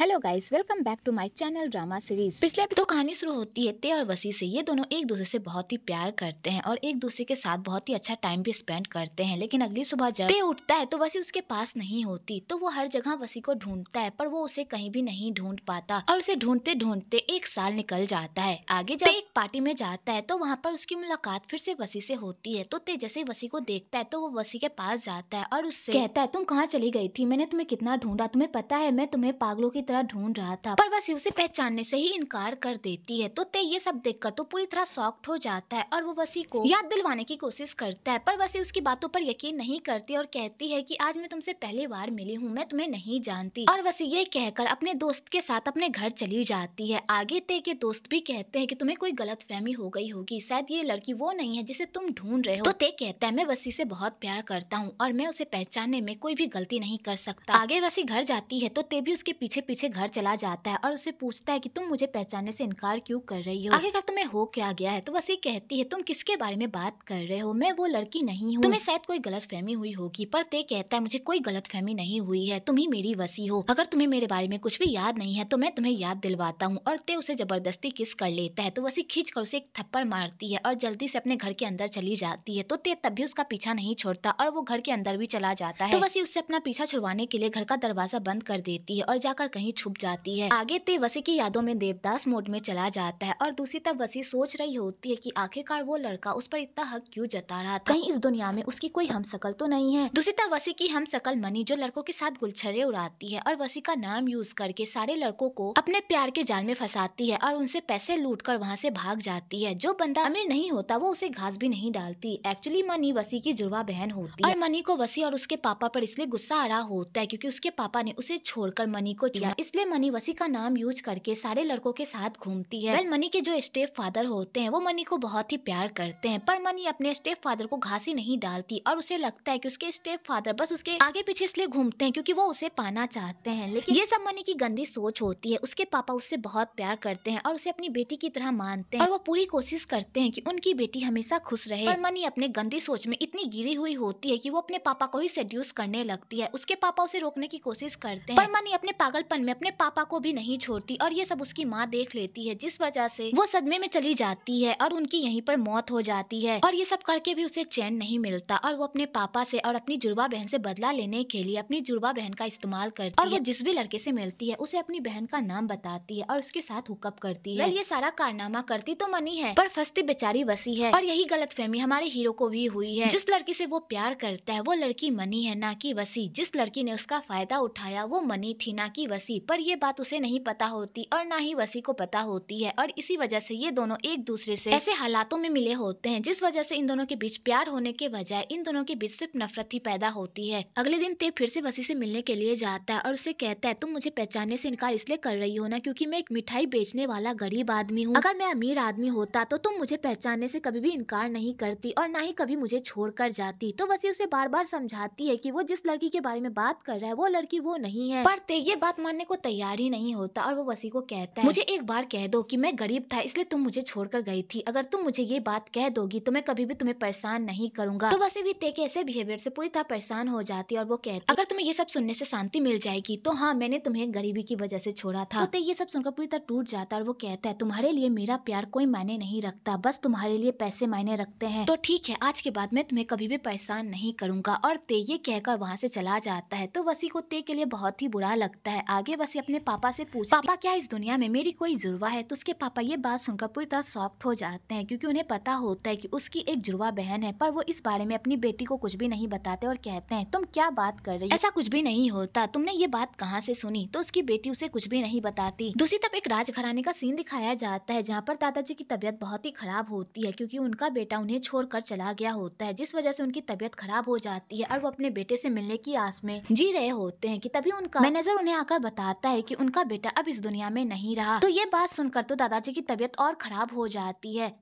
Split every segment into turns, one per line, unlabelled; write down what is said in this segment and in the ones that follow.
hello guys welcome back to my channel drama series पिछले तो कहानी शुरू होती है ते और वसी से ये दोनों एक दूसरे से बहुत ही प्यार करते हैं और एक दूसरे के साथ बहुत ही अच्छा टाइम भी स्पेंड करते हैं लेकिन अगली सुबह जब ते उठता है तो वसी उसके पास नहीं होती तो वो हर जगह वसी को ढूंढता है पर वो उसे कहीं भी नहीं ढूंढ पाता और उसे ढूंढते ढूंढते एक साल निकल जाता है आगे जब एक पार्टी में जाता है तो वहाँ पर उसकी मुलाकात फिर से वसी से होती है तो ते जैसे वसी को देखता है तो वो वसी के पास जाता है और उससे कहता है तुम कहाँ चली गई थी मैंने तुम्हें कितना ढूंढा तुम्हें पता है मैं तुम्हें पागलों की तरह ढूंढ रहा था पर शिव उसे पहचानने से ही इनकार कर देती है तो ते ये सब देखकर तो पूरी तरह सॉफ्ट हो जाता है और वो वसी को याद दिलवाने की कोशिश करता है पर वसी उसकी बातों पर यकीन नहीं करती और कहती है कि आज मैं तुमसे पहली बार मिली हूँ मैं तुम्हें नहीं जानती और वसी ये कहकर अपने दोस्त के साथ अपने घर चली जाती है आगे ते के दोस्त भी कहते हैं कि तुम्हें कोई गलत फहमी हो गई होगी शायद ये लड़की वो नहीं है जिसे तुम ढूंढ रहे हो तो ते कहता है मैं वसी से बहुत प्यार करता हूँ और मैं उसे पहचानने में कोई भी गलती नहीं कर सकता आगे वसी घर जाती है तो ते भी उसके पीछे पीछे पीछे घर चला जाता है और उसे पूछता है कि तुम मुझे पहचानने से इनकार क्यों कर रही हो आखिरकार तुम्हें हो क्या गया है तो वसी कहती है तुम किसके बारे में बात कर रहे हो मैं वो लड़की नहीं हूँ तुम्हें शायद कोई गलत फहमी हुई होगी पर ते कहता है मुझे कोई गलत फहमी नहीं हुई है तुम ही मेरी वसी हो अगर तुम्हें मेरे बारे में कुछ भी याद नहीं है तो मैं तुम्हें याद दिलवाता हूँ और ते उसे जबरदस्ती किस कर लेता है तो वसी खींच कर उसे एक थप्पड़ मारती है और जल्दी से अपने घर के अंदर चली जाती है तो ते तब भी उसका पीछा नहीं छोड़ता और वो घर के अंदर भी चला जाता है तो वसी उससे अपना पीछा छुड़वाने के लिए घर का दरवाजा बंद कर देती है और जाकर कहीं ही छुप जाती है आगे ते वसी की यादों में देवदास मोड में चला जाता है और दूसरी तरफ वसी सोच रही होती है कि आखिरकार वो लड़का उस पर इतना हक क्यों जता रहा था कहीं इस दुनिया में उसकी कोई हम शकल तो नहीं है दूसरी तरफ वसी की हम शकल मनी जो लड़कों के साथ गुलछरे उड़ाती है और वसी का नाम यूज करके सारे लड़कों को अपने प्यार के जाल में फंसाती है और उनसे पैसे लूट कर वहाँ से भाग जाती है जो बंदा अमीर नहीं होता वो उसे घास भी नहीं डालती एक्चुअली मनी वसी की जुड़वा बहन होती है और मनी को वसी और उसके पापा पर इसलिए गुस्सा आ रहा होता है क्योंकि उसके पापा ने उसे छोड़कर मनी को दिया इसलिए मनी वसी का नाम यूज करके सारे लड़कों के साथ घूमती है मनी के जो स्टेप फादर होते हैं वो मनी को बहुत ही प्यार करते हैं पर मनी अपने स्टेप फादर को घासी नहीं डालती और उसे लगता है कि उसके स्टेप फादर बस उसके आगे पीछे इसलिए घूमते हैं क्योंकि वो उसे पाना चाहते हैं लेकिन ये सब मनी की गंदी सोच होती है उसके पापा उससे बहुत प्यार करते हैं और उसे अपनी बेटी की तरह मानते हैं और वो पूरी कोशिश करते हैं कि उनकी बेटी हमेशा खुश रहे पर मनी अपने गंदी सोच में इतनी गिरी हुई होती है कि वो अपने पापा को ही सेड्यूस करने लगती है उसके पापा उसे रोकने की कोशिश करते हैं पर मनी अपने पागलपन बचपन में अपने पापा को भी नहीं छोड़ती और ये सब उसकी माँ देख लेती है जिस वजह से वो सदमे में चली जाती है और उनकी यहीं पर मौत हो जाती है और ये सब करके भी उसे चैन नहीं मिलता और वो अपने पापा से और अपनी जुड़वा बहन से बदला लेने के लिए अपनी जुड़वा बहन का इस्तेमाल करती और वो जिस भी लड़के से मिलती है उसे अपनी बहन का नाम बताती है और उसके साथ हुकअप करती है ये सारा कारनामा करती तो मनी है पर फंसती बेचारी वसी है और यही गलत फहमी हमारे हीरो को भी हुई है जिस लड़की से वो प्यार करता है वो लड़की मनी है ना की वसी जिस लड़की ने उसका फायदा उठाया वो मनी थी ना की वसी वसी पर यह बात उसे नहीं पता होती और ना ही वसी को पता होती है और इसी वजह से ये दोनों एक दूसरे से ऐसे हालातों में मिले होते हैं जिस वजह से इन दोनों के बीच प्यार होने के बजाय इन दोनों के बीच सिर्फ नफरत ही पैदा होती है अगले दिन ते फिर से वसी से मिलने के लिए जाता है और उसे कहता है तुम मुझे पहचानने से इनकार इसलिए कर रही हो ना क्योंकि मैं एक मिठाई बेचने वाला गरीब आदमी हूँ अगर मैं अमीर आदमी होता तो तुम मुझे पहचानने से कभी भी इनकार नहीं करती और ना ही कभी मुझे छोड़ कर जाती तो वसी उसे बार बार समझाती है की वो जिस लड़की के बारे में बात कर रहा है वो लड़की वो नहीं है पर ते ये बात मानने करने को तैयार ही नहीं होता और वो वसी को कहता है मुझे एक बार कह दो कि मैं गरीब था इसलिए तुम मुझे छोड़कर गई थी अगर तुम मुझे ये बात कह दोगी तो मैं कभी भी तुम्हें परेशान नहीं करूंगा तो वैसे भी तेके ऐसे बिहेवियर से पूरी तरह परेशान हो जाती है और वो कहती अगर तुम्हें ये सब सुनने से शांति मिल जाएगी तो हाँ मैंने तुम्हें गरीबी की वजह से छोड़ा था तो ये सब सुनकर पूरी तरह टूट जाता है और वो कहता है तुम्हारे लिए मेरा प्यार कोई मायने नहीं रखता बस तुम्हारे लिए पैसे मायने रखते हैं तो ठीक है आज के बाद मैं तुम्हें कभी भी परेशान नहीं करूंगा और ते ये कहकर वहाँ से चला जाता है तो वसी को ते के लिए बहुत ही बुरा लगता है आगे आगे वसी अपने पापा से पूछ पापा क्या इस दुनिया में मेरी कोई जुड़वा है तो उसके पापा ये बात सुनकर पूरी तरह सॉफ्ट हो जाते हैं क्योंकि उन्हें पता होता है कि उसकी एक जुड़वा बहन है पर वो इस बारे में अपनी बेटी को कुछ भी नहीं बताते और कहते हैं तुम क्या बात कर रही ऐसा कुछ भी नहीं होता तुमने ये बात कहाँ से सुनी तो उसकी बेटी उसे कुछ भी नहीं बताती दूसरी तरफ एक राजघराने का सीन दिखाया जाता है जहाँ पर दादाजी की तबियत बहुत ही खराब होती है क्योंकि उनका बेटा उन्हें छोड़कर चला गया होता है जिस वजह से उनकी तबियत खराब हो जाती है और वो अपने बेटे से मिलने की आस में जी रहे होते हैं कि तभी उनका मैनेजर उन्हें आकर बता बताता है कि उनका बेटा अब इस दुनिया में नहीं रहा तो ये बात सुनकर तो दादाजी की तबीयत और खराब हो जाती है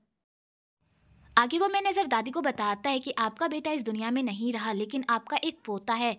आगे वो मैनेजर दादी को बताता है कि आपका बेटा इस दुनिया में नहीं रहा लेकिन आपका एक पोता है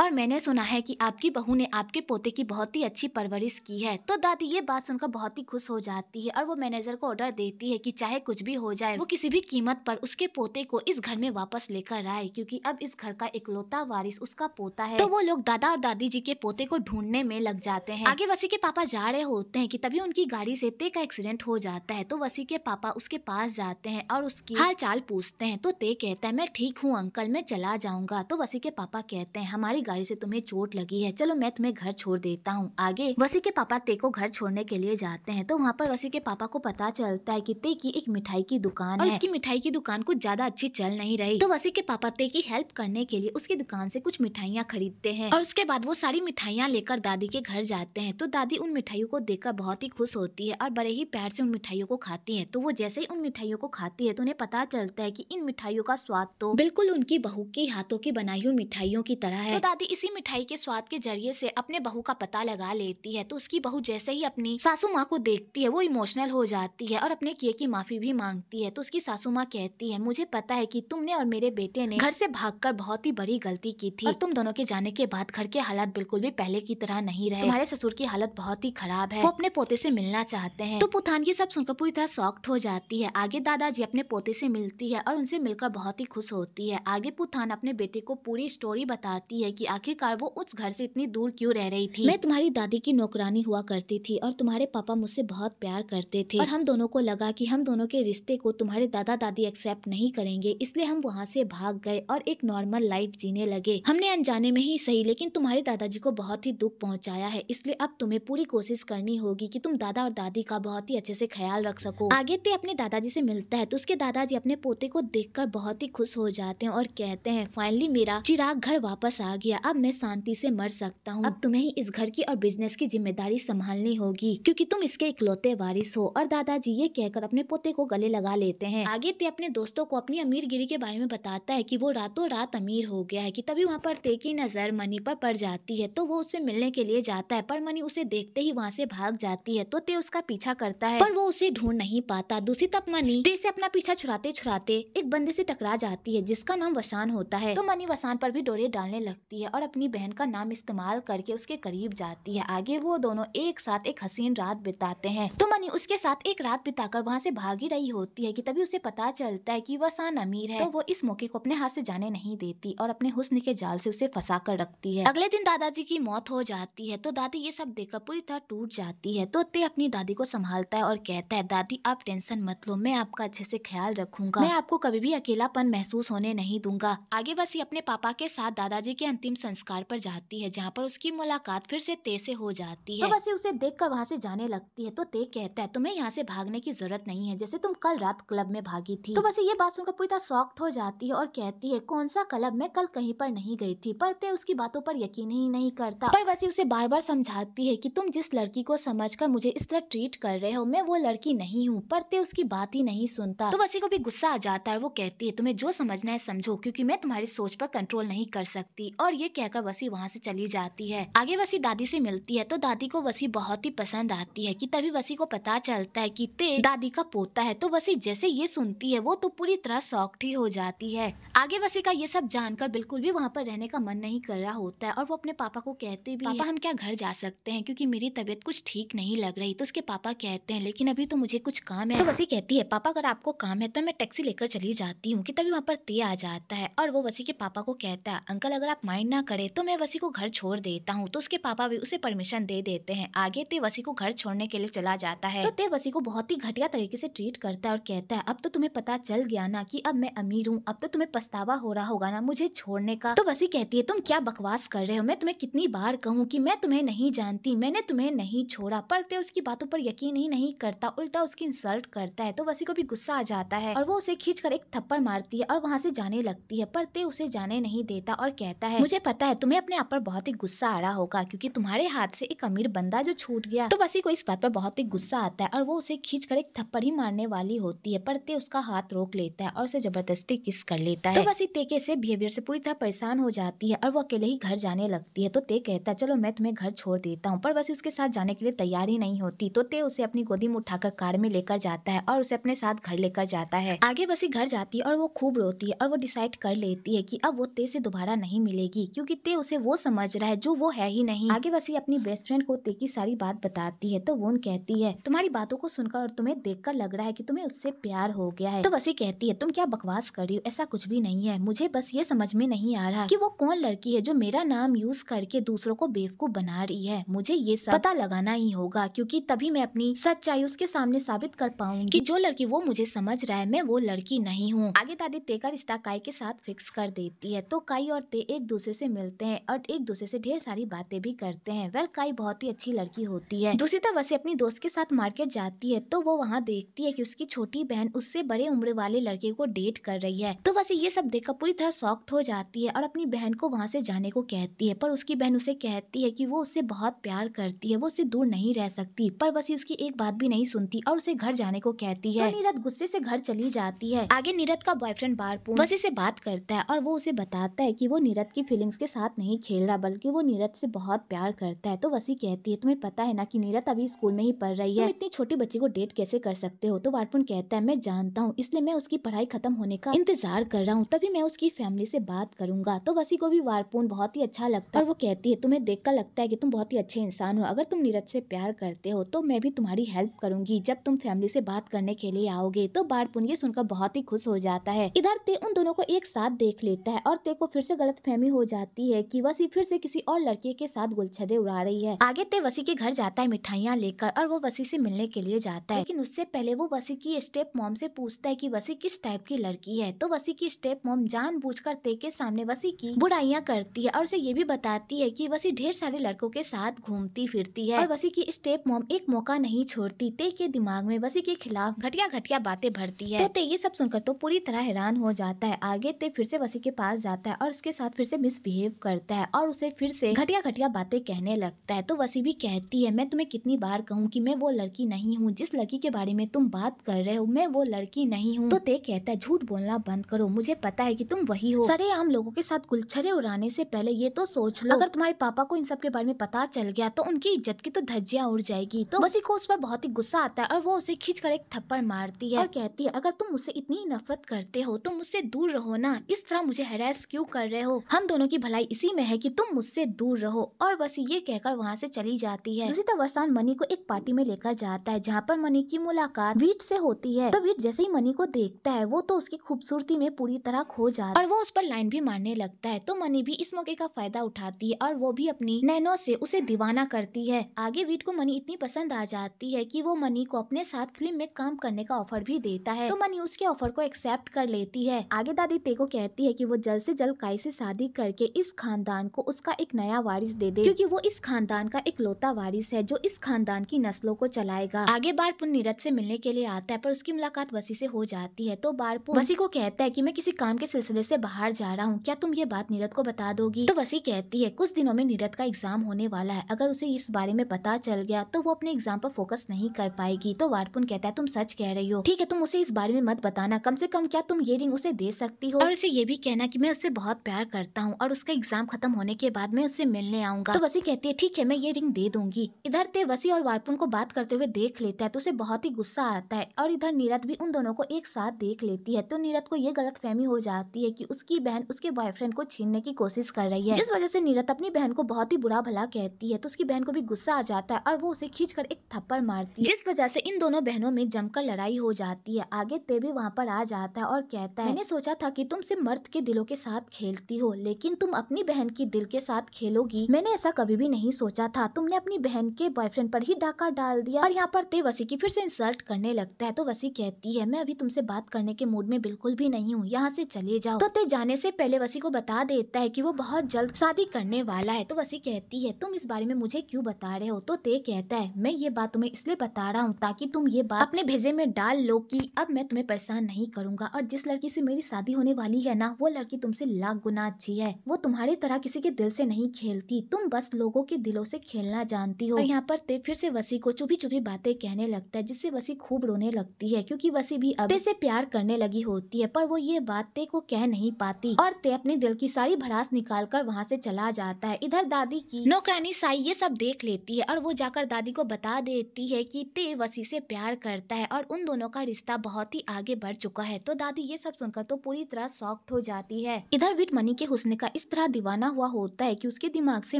और मैंने सुना है कि आपकी बहू ने आपके पोते की बहुत ही अच्छी परवरिश की है तो दादी ये बात सुनकर बहुत ही खुश हो जाती है और वो मैनेजर को ऑर्डर देती है कि चाहे कुछ भी हो जाए वो किसी भी कीमत पर उसके पोते को इस घर में वापस लेकर आए क्योंकि अब इस घर का इकलौता वारिस उसका पोता है तो वो लोग दादा और दादी जी के पोते को ढूंढने में लग जाते हैं आगे वसी के पापा जा रहे होते हैं की तभी उनकी गाड़ी से ते का एक्सीडेंट हो जाता है तो वसी के पापा उसके पास जाते हैं और उसकी हाल चाल पूछते हैं तो ते कहता है मैं ठीक हूँ अंकल मैं चला जाऊंगा तो वसी के पापा कहते हैं हमारे तुम्हारी गाड़ी से तुम्हें चोट लगी है चलो मैं तुम्हें घर छोड़ देता हूँ आगे वसी के पापा ते को घर छोड़ने के लिए जाते हैं तो वहाँ पर वसी के पापा को पता चलता है की ते की एक मिठाई की दुकान और उसकी मिठाई की दुकान कुछ ज्यादा अच्छी चल नहीं रही तो वसी के पापा ते की हेल्प करने के लिए उसकी दुकान से कुछ मिठाइयाँ खरीदते हैं और उसके बाद वो सारी मिठाइयाँ लेकर दादी के घर जाते हैं तो दादी उन मिठाइयों को देखकर बहुत ही खुश होती है और बड़े ही प्यार से उन मिठाइयों को खाती है तो वो जैसे ही उन मिठाइयों को खाती है तो उन्हें पता चलता है की इन मिठाइयों का स्वाद तो बिल्कुल उनकी बहू की हाथों की बनाई हुई मिठाइयों की तरह है तो दादी इसी मिठाई के स्वाद के जरिए से अपने बहू का पता लगा लेती है तो उसकी बहू जैसे ही अपनी सासू माँ को देखती है वो इमोशनल हो जाती है और अपने किए की माफी भी मांगती है तो उसकी सासू माँ कहती है मुझे पता है की तुमने और मेरे बेटे ने घर से कर बहुत ही बड़ी गलती की थी और तुम दोनों के जाने के बाद घर के हालात बिल्कुल भी पहले की तरह नहीं रहे तुम्हारे ससुर की हालत बहुत ही खराब है वो अपने पोते से मिलना चाहते हैं तो पुथान ये सब सुनकर पूरी तरह सॉफ्ट हो जाती है आगे दादाजी अपने पोते से मिलती है और उनसे मिलकर बहुत ही खुश होती है आगे पुथान अपने बेटे को पूरी स्टोरी बताती है कि आखिरकार वो उस घर से इतनी दूर क्यों रह रही थी मैं तुम्हारी दादी की नौकरानी हुआ करती थी और तुम्हारे पापा मुझसे बहुत प्यार करते थे और हम दोनों को लगा कि हम दोनों के रिश्ते को तुम्हारे दादा दादी एक्सेप्ट नहीं करेंगे इसलिए हम वहाँ से भाग गए और एक नॉर्मल लाइफ जीने लगे हमने अनजाने में ही सही लेकिन तुम्हारे दादाजी को बहुत ही दुख पहुँचाया है इसलिए अब तुम्हें पूरी कोशिश करनी होगी की तुम दादा और दादी का बहुत ही अच्छे से ख्याल रख सको आगे ते तो अपने दादाजी से मिलता है तो उसके दादाजी अपने पोते को देखकर बहुत ही खुश हो जाते हैं और कहते हैं फाइनली मेरा चिराग घर वापस आ गया अब मैं शांति से मर सकता हूँ अब तुम्हें इस घर की और बिजनेस की जिम्मेदारी संभालनी होगी क्योंकि तुम इसके इकलौते वारिस हो और दादाजी ये कहकर अपने पोते को गले लगा लेते हैं आगे ते अपने दोस्तों को अपनी अमीर गिरी के बारे में बताता है की वो रातों रात अमीर हो गया है की तभी वहाँ पर ते की नजर मनी पर पड़ जाती है तो वो उसे मिलने के लिए जाता है पर मनी उसे देखते ही वहाँ से भाग जाती है तो ते उसका पीछा करता है पर वो उसे ढूंढ नहीं पाता दूसरी तब मनी ते से अपना पीछा छुड़ाते छुड़ाते एक बंदे से टकरा जाती है जिसका नाम वशान होता है तो मनी वसान पर भी डोरे डालने लगती लगती है और अपनी बहन का नाम इस्तेमाल करके उसके करीब जाती है आगे वो दोनों एक साथ एक हसीन रात बिताते हैं तो मनी उसके साथ एक रात बिताकर वहाँ से भागी रही होती है कि तभी उसे पता चलता है कि वह शान अमीर है तो वो इस मौके को अपने हाथ से जाने नहीं देती और अपने हुस्न के जाल से उसे फंसा कर रखती है अगले दिन दादाजी की मौत हो जाती है तो दादी ये सब देखकर पूरी तरह टूट जाती है तो ते अपनी दादी को संभालता है और कहता है दादी आप टेंशन मत लो मैं आपका अच्छे से ख्याल रखूंगा मैं आपको कभी भी अकेलापन महसूस होने नहीं दूंगा आगे बस ये अपने पापा के साथ दादाजी के अंतिम संस्कार पर जाती है जहाँ पर उसकी मुलाकात फिर से ते से हो जाती तो है तो वैसे उसे देख कर वहाँ से जाने लगती है तो ते कहता है तुम्हें यहाँ से भागने की जरूरत नहीं है जैसे तुम कल रात क्लब में भागी थी तो वैसे ये बात सुनकर पूरी तरह सॉक्ट हो जाती है और कहती है कौन सा क्लब में कल कहीं पर नहीं गई थी पर ते उसकी बातों पर यकीन ही नहीं करता पर वैसे उसे बार बार समझाती है की तुम जिस लड़की को समझ कर मुझे इस तरह ट्रीट कर रहे हो मैं वो लड़की नहीं हूँ पर ते उसकी बात ही नहीं सुनता तो वैसे को भी गुस्सा आ जाता है वो कहती है तुम्हें जो समझना है समझो क्योंकि मैं तुम्हारी सोच पर कंट्रोल नहीं कर सकती और और ये कहकर वसी वहाँ से चली जाती है आगे वसी दादी से मिलती है तो दादी को वसी बहुत ही पसंद आती है कि तभी वसी को पता चलता है कि ते दादी का पोता है तो वसी जैसे ये सुनती है वो तो पूरी तरह ही हो जाती है आगे वसी का ये सब जानकर बिल्कुल भी वहाँ पर रहने का मन नहीं कर रहा होता है और वो अपने पापा को कहते भी पापा हम क्या घर जा सकते हैं क्योंकि मेरी तबीयत कुछ ठीक नहीं लग रही तो उसके पापा कहते हैं लेकिन अभी तो मुझे कुछ काम है तो वसी कहती है पापा अगर आपको काम है तो मैं टैक्सी लेकर चली जाती हूँ कि तभी वहाँ पर ते आ जाता है और वो वसी के पापा को कहता है अंकल अगर आप माइंड माइंड ना करे तो मैं वसी को घर छोड़ देता हूँ तो उसके पापा भी उसे परमिशन दे देते हैं आगे ते वसी को घर छोड़ने के लिए चला जाता है तो ते वसी को बहुत ही घटिया तरीके से ट्रीट करता है और कहता है अब तो तुम्हें पता चल गया ना कि अब मैं अमीर हूँ अब तो तुम्हें पछतावा हो रहा होगा ना मुझे छोड़ने का तो वसी कहती है तुम क्या बकवास कर रहे हो मैं तुम्हें कितनी बार कहूँ की मैं तुम्हें नहीं जानती मैंने तुम्हें नहीं छोड़ा पर ते उसकी बातों पर यकीन ही नहीं करता उल्टा उसकी इंसल्ट करता है तो वसी को भी गुस्सा आ जाता है और वो उसे खींच एक थप्पड़ मारती है और वहाँ से जाने लगती है पर ते उसे जाने नहीं देता और कहता है मुझे पता है तुम्हें अपने आप पर बहुत ही गुस्सा आ रहा होगा क्योंकि तुम्हारे हाथ से एक अमीर बंदा जो छूट गया तो बसी को इस बात पर बहुत ही गुस्सा आता है और वो उसे खींच कर एक थप्पड़ ही मारने वाली होती है पर ते उसका हाथ रोक लेता है और उसे जबरदस्ती किस कर लेता है तो बसी ते के से बिहेवियर से पूरी तरह परेशान हो जाती है और वो अकेले ही घर जाने लगती है तो ते कहता है चलो मैं तुम्हें घर छोड़ देता हूँ पर बसी उसके साथ जाने के लिए तैयार ही नहीं होती तो ते उसे अपनी गोदी में उठाकर कार में लेकर जाता है और उसे अपने साथ घर लेकर जाता है आगे बसी घर जाती है और वो खूब रोती है और वो डिसाइड कर लेती है की अब वो ते से दोबारा नहीं मिलेगी जाएगी क्योंकि ते उसे वो समझ रहा है जो वो है ही नहीं आगे बसी अपनी बेस्ट फ्रेंड को ते की सारी बात बताती है तो वो कहती है तुम्हारी बातों को सुनकर और तुम्हें कर लग रहा है की तुम्हें उससे प्यार हो गया है तो बसी कहती है तुम क्या बकवास कर रही हो ऐसा कुछ भी नहीं है मुझे बस ये समझ में नहीं आ रहा की वो कौन लड़की है जो मेरा नाम यूज करके दूसरों को बेवकूफ बना रही है मुझे ये सब पता लगाना ही होगा क्योंकि तभी मैं अपनी सच्चाई उसके सामने साबित कर पाऊंगी कि जो लड़की वो मुझे समझ रहा है मैं वो लड़की नहीं हूँ आगे दादी ते का रिश्ता काई के साथ फिक्स कर देती है तो काई और ते एक दूसरे दूसरे से मिलते हैं और एक दूसरे से ढेर सारी बातें भी करते हैं वेल काई बहुत ही अच्छी लड़की होती है दूसरी तरफ वैसे अपनी दोस्त के साथ मार्केट जाती है तो वो वहाँ देखती है की उसकी छोटी बहन उससे बड़े उम्र वाले लड़के को डेट कर रही है तो वैसे ये सब देखकर पूरी तरह सॉफ्ट हो जाती है और अपनी बहन को वहाँ से जाने को कहती है पर उसकी बहन उसे कहती है की वो उससे बहुत प्यार करती है वो उससे दूर नहीं रह सकती पर वसी उसकी एक बात भी नहीं सुनती और उसे घर जाने को कहती है तो नीरत गुस्से से घर चली जाती है आगे नीरत का बॉयफ्रेंड बारपूर्ण वसी से बात करता है और वो उसे बताता है कि वो नीरत की फीलिंग्स के साथ नहीं खेल रहा बल्कि वो नीरज से बहुत प्यार करता है तो वसी कहती है तुम्हें पता है ना कि नीरज अभी स्कूल में ही पढ़ रही है तुम इतनी छोटी बच्ची को डेट कैसे कर सकते हो तो वार्पुन कहता है मैं जानता हूँ इसलिए मैं उसकी पढ़ाई खत्म होने का इंतजार कर रहा हूँ तभी मैं उसकी फैमिली से बात करूंगा तो वसी को भी वार्पुन बहुत ही अच्छा लगता है और वो कहती है तुम्हें देख लगता है की तुम बहुत ही अच्छे इंसान हो अगर तुम नीरज से प्यार करते हो तो मैं भी तुम्हारी हेल्प करूंगी जब तुम फैमिली से बात करने के लिए आओगे तो वार्पुन ये सुनकर बहुत ही खुश हो जाता है इधर ते उन दोनों को एक साथ देख लेता है और ते को फिर से गलत फहमी हो हो जाती है कि वसी फिर से किसी और लड़के के साथ गुलछरे उड़ा रही है आगे ते वसी के घर जाता है मिठाइयाँ लेकर और वो वसी से मिलने के लिए जाता है लेकिन उससे पहले वो वसी की स्टेप मॉम से पूछता है कि वसी किस टाइप की लड़की है तो वसी की स्टेप मॉम जान बूझ कर ते के सामने वसी की बुराइयाँ करती है और उसे ये भी बताती है की वसी ढेर सारे लड़कों के साथ घूमती फिरती है और वसी की स्टेप मॉम एक मौका नहीं छोड़ती ते के दिमाग में वसी के खिलाफ घटिया घटिया बातें भरती है तो ते ये सब सुनकर तो पूरी तरह हैरान हो जाता है आगे ते फिर से वसी के पास जाता है और उसके साथ फिर से मिस मिसबिहेव करता है और उसे फिर से घटिया घटिया बातें कहने लगता है तो वसी भी कहती है मैं तुम्हें कितनी बार कहूँ की मैं वो लड़की नहीं हूँ जिस लड़की के बारे में तुम बात कर रहे हो मैं वो लड़की नहीं हूँ तो ते कहता है झूठ बोलना बंद करो मुझे पता है की तुम वही हो सरे हम लोगों के साथ गुलछरे उड़ाने से पहले ये तो सोच लो अगर तुम्हारे पापा को इन सब के बारे में पता चल गया तो उनकी इज्जत की तो धज्जियाँ उड़ जाएगी तो वसी को उस पर बहुत ही गुस्सा आता है और वो उसे खींच कर एक थप्पड़ मारती है और कहती है अगर तुम मुझसे इतनी नफरत करते हो तो मुझसे दूर रहो ना इस तरह मुझे हेरास क्यों कर रहे हो हम दोनों दोनों की भलाई इसी में है कि तुम मुझसे दूर रहो और वसी ये कहकर वहाँ से चली जाती है दूसरी तरफ वरसान मनी को एक पार्टी में लेकर जाता है जहाँ पर मनी की मुलाकात वीट से होती है तो वीट जैसे ही मनी को देखता है वो तो उसकी खूबसूरती में पूरी तरह खो जाता है और वो उस पर लाइन भी मारने लगता है तो मनी भी इस मौके का फायदा उठाती है और वो भी अपनी नैनो से उसे दीवाना करती है आगे वीट को मनी इतनी पसंद आ जाती है की वो मनी को अपने साथ फिल्म में काम करने का ऑफर भी देता है तो मनी उसके ऑफर को एक्सेप्ट कर लेती है आगे दादी तेको कहती है की वो जल्द ऐसी जल्द काई से शादी कर करके इस खानदान को उसका एक नया वारिस दे दे क्योंकि वो इस खानदान का एक लौता वारिस है जो इस खानदान की नस्लों को चलाएगा आगे बारपुन नीरज से मिलने के लिए आता है पर उसकी मुलाकात वसी से हो जाती है तो बारपुन वसी को कहता है की कि मैं किसी काम के सिलसिले से बाहर जा रहा हूँ क्या तुम ये बात नीरज को बता दोगी तो वसी कहती है कुछ दिनों में नीरज का एग्जाम होने वाला है अगर उसे इस बारे में पता चल गया तो वो अपने एग्जाम पर फोकस नहीं कर पाएगी तो वारपुन कहता है तुम सच कह रही हो ठीक है तुम उसे इस बारे में मत बताना कम से कम क्या तुम ये रिंग उसे दे सकती हो और उसे ये भी कहना की मैं उसे बहुत प्यार करता हूँ हूँ और उसका एग्जाम खत्म होने के बाद मैं उससे मिलने आऊंगा तो वसी कहती है ठीक है मैं ये रिंग दे दूंगी इधर ते वसी और वारपुन को बात करते हुए देख लेता है तो उसे बहुत ही गुस्सा आता है और इधर नीरत भी उन दोनों को एक साथ देख लेती है तो नीरत को ये गलत फहमी हो जाती है की उसकी बहन उसके बॉयफ्रेंड को छीनने की कोशिश कर रही है जिस वजह से नीरत अपनी बहन को बहुत ही बुरा भला कहती है तो उसकी बहन को भी गुस्सा आ जाता है और वो उसे खींच एक थप्पड़ मारती है जिस वजह से इन दोनों बहनों में जमकर लड़ाई हो जाती है आगे ते भी वहाँ पर आ जाता है और कहता है मैंने सोचा था कि तुम सिर्फ मर्द के दिलों के साथ खेलती हो लेकिन लेकिन तुम अपनी बहन की दिल के साथ खेलोगी मैंने ऐसा कभी भी नहीं सोचा था तुमने अपनी बहन के बॉयफ्रेंड पर ही डाका डाल दिया और यहाँ पर ते वसी की फिर से इंसल्ट करने लगता है तो वसी कहती है मैं अभी तुमसे बात करने के मूड में बिल्कुल भी नहीं हूँ यहाँ से चले जाओ तो ते जाने से पहले वसी को बता देता है की वो बहुत जल्द शादी करने वाला है तो वसी कहती है तुम इस बारे में मुझे क्यूँ बता रहे हो तो ते कहता है मैं ये बात तुम्हें इसलिए बता रहा हूँ ताकि तुम ये बात अपने भेजे में डाल लो की अब मैं तुम्हें परेशान नहीं करूंगा और जिस लड़की से मेरी शादी होने वाली है ना वो लड़की तुमसे लाख गुना अच्छी है है वो तुम्हारी तरह किसी के दिल से नहीं खेलती तुम बस लोगों के दिलों से खेलना जानती हो और यहाँ पर ते फिर से वसी को चुभी चुभी बातें कहने लगता है जिससे वसी खूब रोने लगती है क्योंकि वसी भी अब से प्यार करने लगी होती है पर वो ये बात ते को कह नहीं पाती और ते अपने दिल की सारी भड़ास निकाल कर वहाँ से चला जाता है इधर दादी की नौकरानी साई ये सब देख लेती है और वो जाकर दादी को बता देती है की ते वसी से प्यार करता है और उन दोनों का रिश्ता बहुत ही आगे बढ़ चुका है तो दादी ये सब सुनकर तो पूरी तरह सॉफ्ट हो जाती है इधर विट मनी के हुस्न का इस तरह दीवाना हुआ होता है कि उसके दिमाग से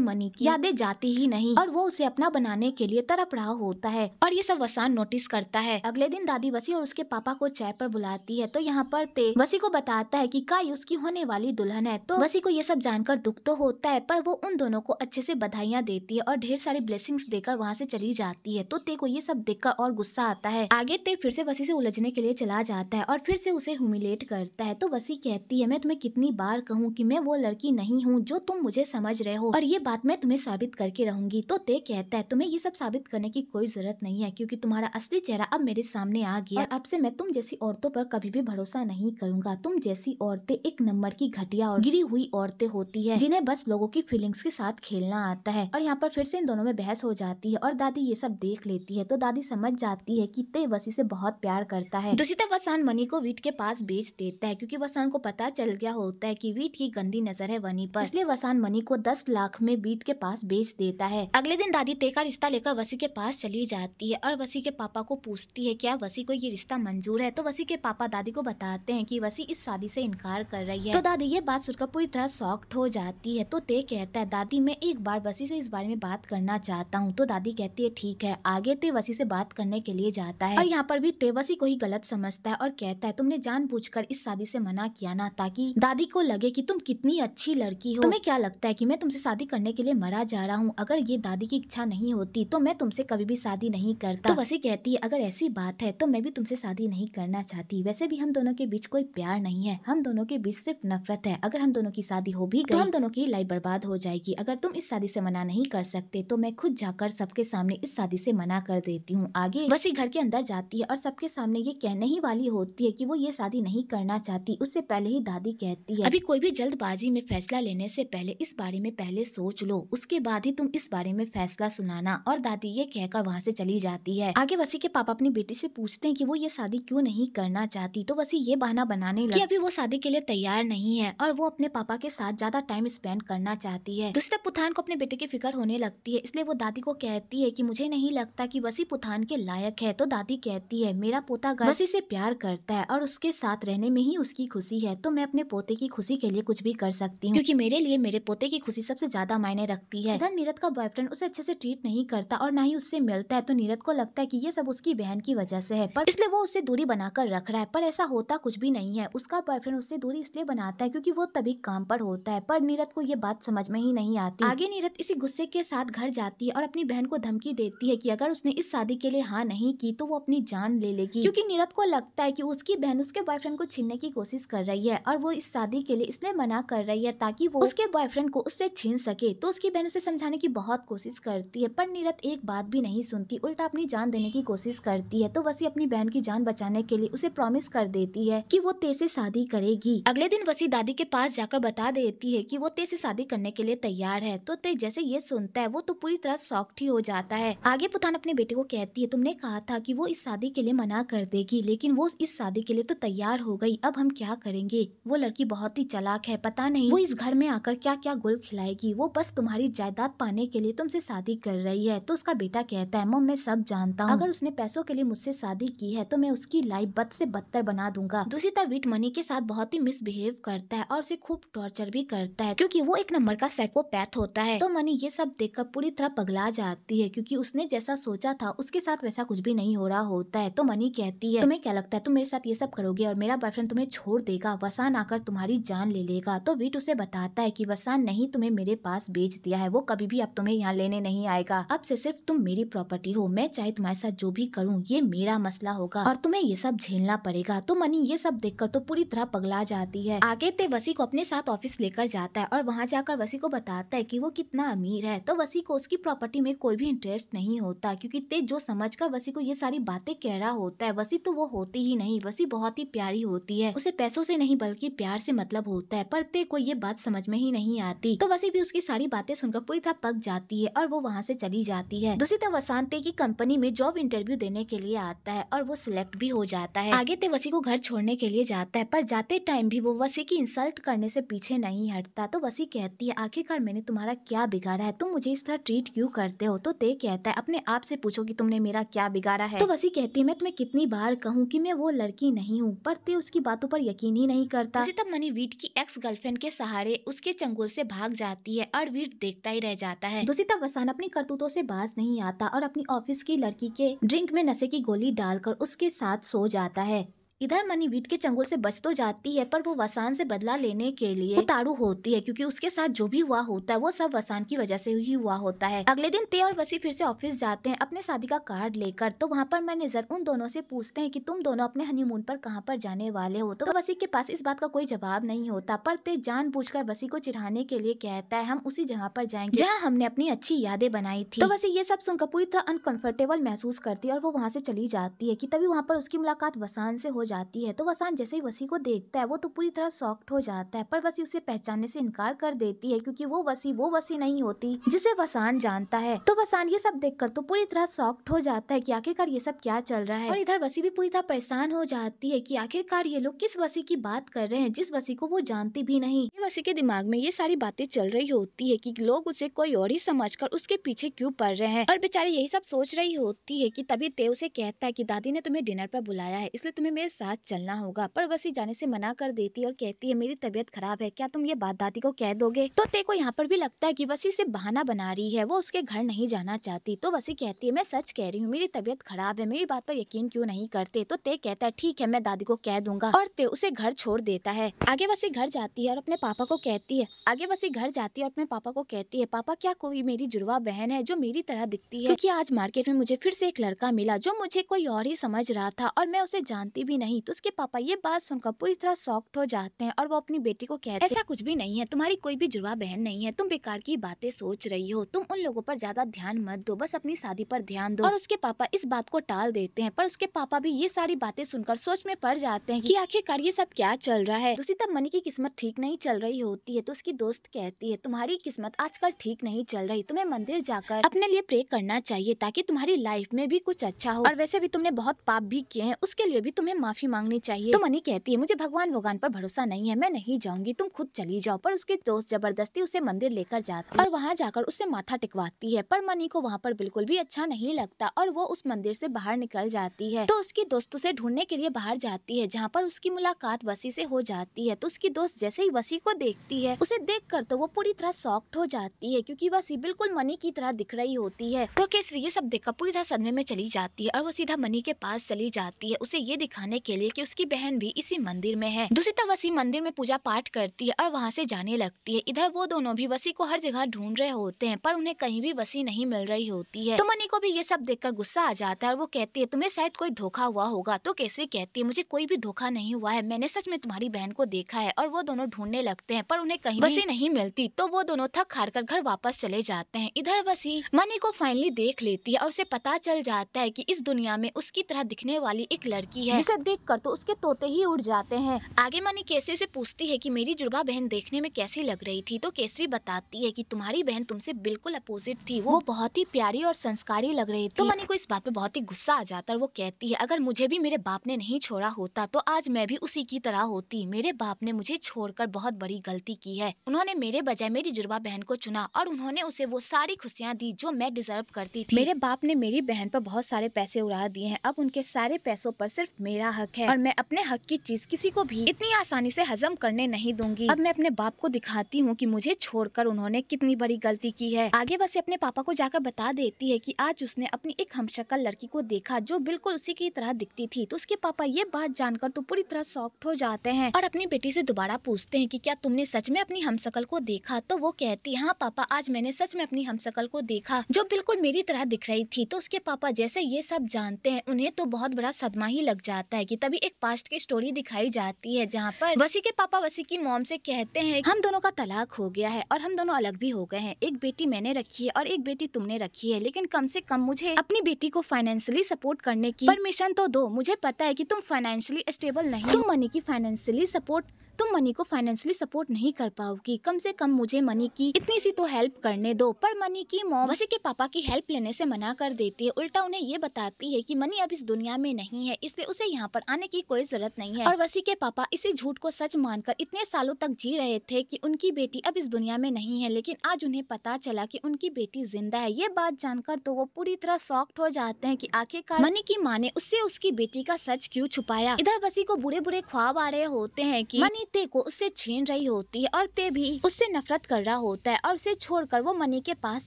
मनी की यादें जाती ही नहीं और वो उसे अपना बनाने के लिए तरफ रहा होता है और ये सब वसान नोटिस करता है अगले दिन दादी वसी और उसके पापा को चाय पर बुलाती है तो यहाँ पर ते वसी को बताता है कि काई उसकी होने वाली दुल्हन है तो वसी को ये सब जानकर दुख तो होता है पर वो उन दोनों को अच्छे से बधाइयाँ देती है और ढेर सारी ब्लेसिंग देकर वहाँ से चली जाती है तो ते को ये सब देखकर और गुस्सा आता है आगे ते फिर से वसी से उलझने के लिए चला जाता है और फिर से उसे हुमिलेट करता है तो वसी कहती है मैं तुम्हें कितनी बार कहूँ की मैं वो लड़की लड़की नहीं हूँ जो तुम मुझे समझ रहे हो और ये बात मैं तुम्हें साबित करके रहूंगी तो ते कहता है तुम्हें ये सब साबित करने की कोई जरूरत नहीं है क्योंकि तुम्हारा असली चेहरा अब मेरे सामने आ गया अब से मैं तुम जैसी औरतों पर कभी भी भरोसा नहीं करूंगा तुम जैसी औरतें एक नंबर की घटिया और गिरी हुई औरतें होती है जिन्हें बस लोगों की फीलिंग्स के साथ खेलना आता है और यहाँ पर फिर से इन दोनों में बहस हो जाती है और दादी ये सब देख लेती है तो दादी समझ जाती है की ते वसी से बहुत प्यार करता है दूसरी तरफ वसान मनी को वीट के पास बेच देता है क्यूँकी वसान को पता चल गया होता है की वीट की गंदी नजर नजर है वनी पर इसलिए वसान मनी को दस लाख में बीट के पास बेच देता है अगले दिन दादी ते का रिश्ता लेकर वसी के पास चली जाती है और वसी के पापा को पूछती है क्या वसी को ये रिश्ता मंजूर है तो वसी के पापा दादी को बताते हैं की वसी इस शादी से इनकार कर रही है तो दादी ये बात सुनकर पूरी तरह सॉक्ट हो जाती है तो ते कहता है दादी मैं एक बार वसी से इस बारे में बात करना चाहता हूँ तो दादी कहती है ठीक है आगे ते वसी से बात करने के लिए जाता है और यहाँ पर भी ते वसी को ही गलत समझता है और कहता है तुमने जानबूझकर इस शादी से मना किया ना ताकि दादी को लगे कि तुम कितनी अच्छी लड़की हो तुम्हें क्या लगता है कि मैं तुमसे शादी करने के लिए मरा जा रहा हूँ अगर ये दादी की इच्छा नहीं होती तो मैं तुमसे कभी भी शादी नहीं करता तो वैसे कहती है अगर ऐसी बात है तो मैं भी तुमसे शादी नहीं करना चाहती वैसे भी हम दोनों के बीच कोई प्यार नहीं है हम दोनों के बीच सिर्फ नफरत है अगर हम दोनों की शादी हो भी तो गई तो हम दोनों की लाइफ बर्बाद हो जाएगी अगर तुम इस शादी से मना नहीं कर सकते तो मैं खुद जाकर सबके सामने इस शादी से मना कर देती हूँ आगे वैसे घर के अंदर जाती है और सबके सामने ये कहने ही वाली होती है की वो ये शादी नहीं करना चाहती उससे पहले ही दादी कहती है अभी कोई भी जल्दबाजी में फैसला लेने से पहले इस बारे में पहले सोच लो उसके बाद ही तुम इस बारे में फैसला सुनाना और दादी ये कहकर वहाँ से चली जाती है आगे वसी के पापा अपनी बेटी से पूछते हैं कि वो ये शादी क्यों नहीं करना चाहती तो वसी ये बहाना बनाने लगी अभी वो शादी के लिए तैयार नहीं है और वो अपने पापा के साथ ज्यादा टाइम स्पेंड करना चाहती है दूसरे पुथान को अपने बेटे की फिक्र होने लगती है इसलिए वो दादी को कहती है की मुझे नहीं लगता की वसी पुथान के लायक है तो दादी कहती है मेरा पोता वसी से प्यार करता है और उसके साथ रहने में ही उसकी खुशी है तो मैं अपने पोते की खुशी के लिए कुछ भी कर सकती सकती हूँ क्योंकि मेरे लिए मेरे पोते की खुशी सबसे ज्यादा मायने रखती है अगर नीरत का बॉयफ्रेंड उसे अच्छे से ट्रीट नहीं करता और न ही उससे मिलता है तो नीरत को लगता है की ये सब उसकी बहन की वजह से है पर इसलिए वो उससे दूरी बनाकर रख रहा है पर ऐसा होता कुछ भी नहीं है उसका बॉयफ्रेंड उससे दूरी इसलिए बनाता है क्यूँकी वो तभी काम पर होता है पर नीरत को ये बात समझ में ही नहीं आती आगे नीरत इसी गुस्से के साथ घर जाती है और अपनी बहन को धमकी देती है कि अगर उसने इस शादी के लिए हाँ नहीं की तो वो अपनी जान ले लेगी क्योंकि नीरत को लगता है कि उसकी बहन उसके बॉयफ्रेंड को छीनने की कोशिश कर रही है और वो इस शादी के लिए इसलिए मना कर रही रही है ताकि वो उसके बॉयफ्रेंड को उससे छीन सके तो उसकी बहन उसे समझाने की बहुत कोशिश करती है पर नीरत एक बात भी नहीं सुनती उल्टा अपनी जान देने की कोशिश करती है तो वसी अपनी बहन की जान बचाने के लिए उसे प्रॉमिस कर देती है कि वो ते से शादी करेगी अगले दिन वसी दादी के पास जाकर बता देती है कि वो ते से शादी करने के लिए तैयार है तो ते जैसे ये सुनता है वो तो पूरी तरह शॉक्ट ही हो जाता है आगे पुतान अपने बेटे को कहती है तुमने कहा था कि वो इस शादी के लिए मना कर देगी लेकिन वो इस शादी के लिए तो तैयार हो गई अब हम क्या करेंगे वो लड़की बहुत ही चलाक है पता नहीं नहीं वो इस घर में आकर क्या क्या गुल खिलाएगी वो बस तुम्हारी जायदाद पाने के लिए तुमसे शादी कर रही है तो उसका बेटा कहता है मम मैं सब जानता हूँ अगर उसने पैसों के लिए मुझसे शादी की है तो मैं उसकी लाइफ बद से बदतर बना दूंगा दूसरी तरफ विट मनी के साथ बहुत ही मिसबिहेव करता है और उसे खूब टॉर्चर भी करता है क्यूँकी वो एक नंबर का साइकोपैथ होता है तो मनी ये सब देख पूरी तरह पगला जाती है क्यूँकी उसने जैसा सोचा था उसके साथ वैसा कुछ भी नहीं हो रहा होता है तो मनी कहती है तुम्हें क्या लगता है तुम मेरे साथ ये सब करोगे और मेरा बॉयफ्रेंड तुम्हें छोड़ देगा वसान आकर तुम्हारी जान ले लेगा तो विट कीट उसे बताता है कि वसान नहीं तुम्हें मेरे पास बेच दिया है वो कभी भी अब तुम्हें यहाँ लेने नहीं आएगा अब से सिर्फ तुम मेरी प्रॉपर्टी हो मैं चाहे तुम्हारे साथ जो भी करूँ ये मेरा मसला होगा और तुम्हें ये सब झेलना पड़ेगा तो मनी ये सब देख तो पूरी तरह पगला जाती है आगे ते वसी को अपने साथ ऑफिस लेकर जाता है और वहाँ जाकर वसी को बताता है की वो कितना अमीर है तो वसी को उसकी प्रॉपर्टी में कोई भी इंटरेस्ट नहीं होता क्यूँकी ते जो समझ कर वसी को ये सारी बातें कह रहा होता है वसी तो वो होती ही नहीं वसी बहुत ही प्यारी होती है उसे पैसों से नहीं बल्कि प्यार से मतलब होता है पर ते को ये बात समझ में ही नहीं आती तो वसी भी उसकी सारी बातें सुनकर पूरी तरह पक जाती है और वो वहाँ से चली जाती है दूसरी तरफ वसांते की कंपनी में जॉब इंटरव्यू देने के लिए आता है और वो सिलेक्ट भी हो जाता है आगे ते वसी को घर छोड़ने के लिए जाता है पर जाते टाइम भी वो वसी की इंसल्ट करने से पीछे नहीं हटता तो वसी कहती है आखिरकार मैंने तुम्हारा क्या बिगाड़ा है तुम मुझे इस तरह ट्रीट क्यूँ करते हो तो ते कहता है अपने आप से पूछो की तुमने मेरा क्या बिगाड़ा है तो वसी कहती है मैं तुम्हें कितनी बार कहूँ की मैं वो लड़की नहीं हूँ पर ते उसकी बातों पर यकीन ही नहीं करता तब मनी वीट की एक्स गर्लफ्रेंड के सहारे उसके चंगुल से भाग जाती है और वीर देखता ही रह जाता है तरफ वसान अपनी करतूतों से बाज नहीं आता और अपनी ऑफिस की लड़की के ड्रिंक में नशे की गोली डालकर उसके साथ सो जाता है इधर मनी वीट के चंगुल से बच तो जाती है पर वो वसान से बदला लेने के लिए ताड़ू होती है क्योंकि उसके साथ जो भी हुआ होता है वो सब वसान की वजह से ही हुआ होता है अगले दिन ते और वसी फिर से ऑफिस जाते हैं अपने शादी का कार्ड लेकर तो वहाँ पर मैनेजर उन दोनों से पूछते हैं कि तुम दोनों अपने हनीमून पर कहाँ पर जाने वाले हो तो वसी के पास इस बात का कोई जवाब नहीं होता पर ते जान वसी को चिढ़ाने के लिए कहता है हम उसी जगह पर जाएंगे जहाँ हमने अपनी अच्छी यादें बनाई थी तो वसी ये सब सुनकर पूरी तरह अनकंफर्टेबल महसूस करती है और वो वहाँ से चली जाती है की तभी वहाँ पर उसकी मुलाकात वसान से हो जाती है तो वसान जैसे ही वसी को देखता है वो तो पूरी तरह सॉफ्ट हो जाता है पर वसी उसे पहचानने से इनकार कर देती है क्योंकि वो वसी वो वसी नहीं होती जिसे वसान जानता है तो वसान ये सब देखकर तो पूरी तरह सॉफ्ट हो जाता है कि आखिरकार ये सब क्या चल रहा है और इधर वसी भी पूरी तरह परेशान हो जाती है कि आखिरकार ये लोग किस वसी की बात कर रहे हैं जिस वसी को वो जानती भी नहीं वसी के दिमाग में ये सारी बातें चल रही होती है कि लोग उसे कोई और ही कर उसके पीछे क्यों पड़ रहे हैं और बेचारी यही सब सोच रही होती है कि तभी ते उसे कहता है कि दादी ने तुम्हें डिनर पर बुलाया है इसलिए तुम्हें मेरे साथ चलना होगा पर वसी जाने से मना कर देती है और कहती है मेरी तबीयत खराब है क्या तुम ये बात दादी को कह दोगे तो ते को यहाँ पर भी लगता है कि वसी से बहाना बना रही है वो उसके घर नहीं जाना चाहती तो वसी कहती है मैं सच कह रही हूँ मेरी तबीयत खराब है मेरी बात पर यकीन क्यों नहीं करते तो ते कहता है ठीक है मैं दादी को कह दूंगा और ते उसे घर छोड़ देता है आगे वसी घर जाती है और अपने पापा को कहती है आगे वसी घर जाती है और अपने पापा को कहती है पापा क्या कोई मेरी जुड़वा बहन है जो मेरी तरह दिखती है क्योंकि आज मार्केट में मुझे फिर से एक लड़का मिला जो मुझे कोई और ही समझ रहा था और मैं उसे जानती भी नहीं तो उसके पापा ये बात सुनकर पूरी तरह सॉफ्ट हो जाते हैं और वो अपनी बेटी को कहते हैं ऐसा कुछ भी नहीं है तुम्हारी कोई भी जुड़वा बहन नहीं है तुम बेकार की बातें सोच रही हो तुम उन लोगों पर ज्यादा ध्यान मत दो बस अपनी शादी पर ध्यान दो और उसके पापा इस बात को टाल देते हैं पर उसके पापा भी ये सारी बातें सुनकर सोच में पड़ जाते हैं की आखिरकार ये सब क्या चल रहा है दूसरी तरफ मनी की किस्मत ठीक नहीं चल रही होती है तो उसकी दोस्त कहती है तुम्हारी किस्मत आजकल ठीक नहीं चल रही तुम्हें मंदिर जाकर अपने लिए प्रे करना चाहिए ताकि तुम्हारी लाइफ में भी कुछ अच्छा हो और वैसे भी तुमने बहुत पाप भी किए हैं उसके लिए भी तुम्हें माफी मांगनी चाहिए तो मनी कहती है मुझे भगवान भगवान पर भरोसा नहीं है मैं नहीं जाऊंगी तुम खुद चली जाओ पर उसके दोस्त जबरदस्ती उसे मंदिर लेकर जाती और वहाँ जाकर उसे माथा टिकवाती है पर मनी को वहाँ पर बिल्कुल भी अच्छा नहीं लगता और वो उस मंदिर से बाहर निकल जाती है तो उसके दोस्त उसे ढूंढने के लिए बाहर जाती है जहाँ पर उसकी मुलाकात वसी से हो जाती है तो उसकी दोस्त जैसे ही वसी को देखती है उसे देख कर तो वो पूरी तरह सॉफ्ट हो जाती है क्यूँकी वसी बिल्कुल मनी की तरह दिख रही होती है तो केसरी ये सब देखकर पूरी तरह सदमे में चली जाती है और वो सीधा मनी के पास चली जाती है उसे ये दिखाने के लिए कि उसकी बहन भी इसी मंदिर में है दूसरी तरफ वसी मंदिर में पूजा पाठ करती है और वहाँ से जाने लगती है इधर वो दोनों भी वसी को हर जगह ढूंढ रहे होते हैं पर उन्हें कहीं भी वसी नहीं मिल रही होती है तो मनी को भी ये सब कर गुस्सा आ जाता है और वो कहती है तुम्हें शायद कोई धोखा हुआ होगा तो कैसे कहती है मुझे कोई भी धोखा नहीं हुआ है मैंने सच में तुम्हारी बहन को देखा है और वो दोनों ढूंढने लगते हैं पर उन्हें कहीं वसी नहीं मिलती तो वो दोनों थक खाड़ कर घर वापस चले जाते हैं इधर वसी मनी को फाइनली देख लेती है और उसे पता चल जाता है की इस दुनिया में उसकी तरह दिखने वाली एक लड़की है जिसे देखकर तो उसके तोते ही उड़ जाते हैं आगे मनी केसरी से पूछती है कि मेरी जुड़वा बहन देखने में कैसी लग रही थी तो केसरी बताती है कि तुम्हारी बहन तुमसे बिल्कुल अपोजिट थी वो बहुत ही प्यारी और संस्कारी लग रही तो थी तो मनी को इस बात पे बहुत ही गुस्सा आ जाता है वो कहती है अगर मुझे भी मेरे बाप ने नहीं छोड़ा होता तो आज मैं भी उसी की तरह होती मेरे बाप ने मुझे छोड़कर बहुत बड़ी गलती की है उन्होंने मेरे बजाय मेरी जुड़वा बहन को चुना और उन्होंने उसे वो सारी खुशियाँ दी जो मैं डिजर्व करती थी मेरे बाप ने मेरी बहन पर बहुत सारे पैसे उड़ा दिए हैं अब उनके सारे पैसों पर सिर्फ मेरा हक है और मैं अपने हक की चीज किसी को भी इतनी आसानी से हजम करने नहीं दूंगी अब मैं अपने बाप को दिखाती हूँ कि मुझे छोड़कर उन्होंने कितनी बड़ी गलती की है आगे बस अपने पापा को जाकर बता देती है कि आज उसने अपनी एक हमशक्ल लड़की को देखा जो बिल्कुल उसी की तरह दिखती थी तो उसके पापा ये बात जानकर तो पूरी तरह सॉफ्ट हो जाते हैं और अपनी बेटी से दोबारा पूछते हैं कि क्या तुमने सच में अपनी हमशक्ल को देखा तो वो कहती हाँ पापा आज मैंने सच में अपनी हमशक्ल को देखा जो बिल्कुल मेरी तरह दिख रही थी तो उसके पापा जैसे ये सब जानते हैं उन्हें तो बहुत बड़ा सदमा ही लग जाता है की तभी एक पास्ट की स्टोरी दिखाई जाती है जहाँ पर वसी के पापा वसी की मोम से कहते हैं हम दोनों का तलाक हो गया है और हम दोनों अलग भी हो गए हैं एक बेटी मैंने रखी है और एक बेटी तुमने रखी है लेकिन कम से कम मुझे अपनी बेटी को फाइनेंशियली सपोर्ट करने की परमिशन तो दो मुझे पता है कि तुम फाइनेंशियली स्टेबल नहीं तुम मनी की फाइनेंशियली सपोर्ट तुम मनी को फाइनेंशियली सपोर्ट नहीं कर पाओगी कम से कम मुझे मनी की इतनी सी तो हेल्प करने दो पर मनी की मॉम वसी के पापा की हेल्प लेने से मना कर देती है उल्टा उन्हें ये बताती है कि मनी अब इस दुनिया में नहीं है इसलिए उसे यहाँ पर आने की कोई जरूरत नहीं है और वसी के पापा इसी झूठ को सच मानकर इतने सालों तक जी रहे थे की उनकी बेटी अब इस दुनिया में नहीं है लेकिन आज उन्हें पता चला की उनकी बेटी जिंदा है ये बात जानकर तो वो पूरी तरह सॉफ्ट हो जाते हैं की आखिरकार मनी की माँ ने उससे उसकी बेटी का सच क्यूँ छुपाया इधर वसी को बुरे बुरे ख्वाब आ रहे होते हैं की मनी अपनी ते को उससे छीन रही होती है और ते भी उससे नफरत कर रहा होता है और उसे छोड़कर वो मनी के पास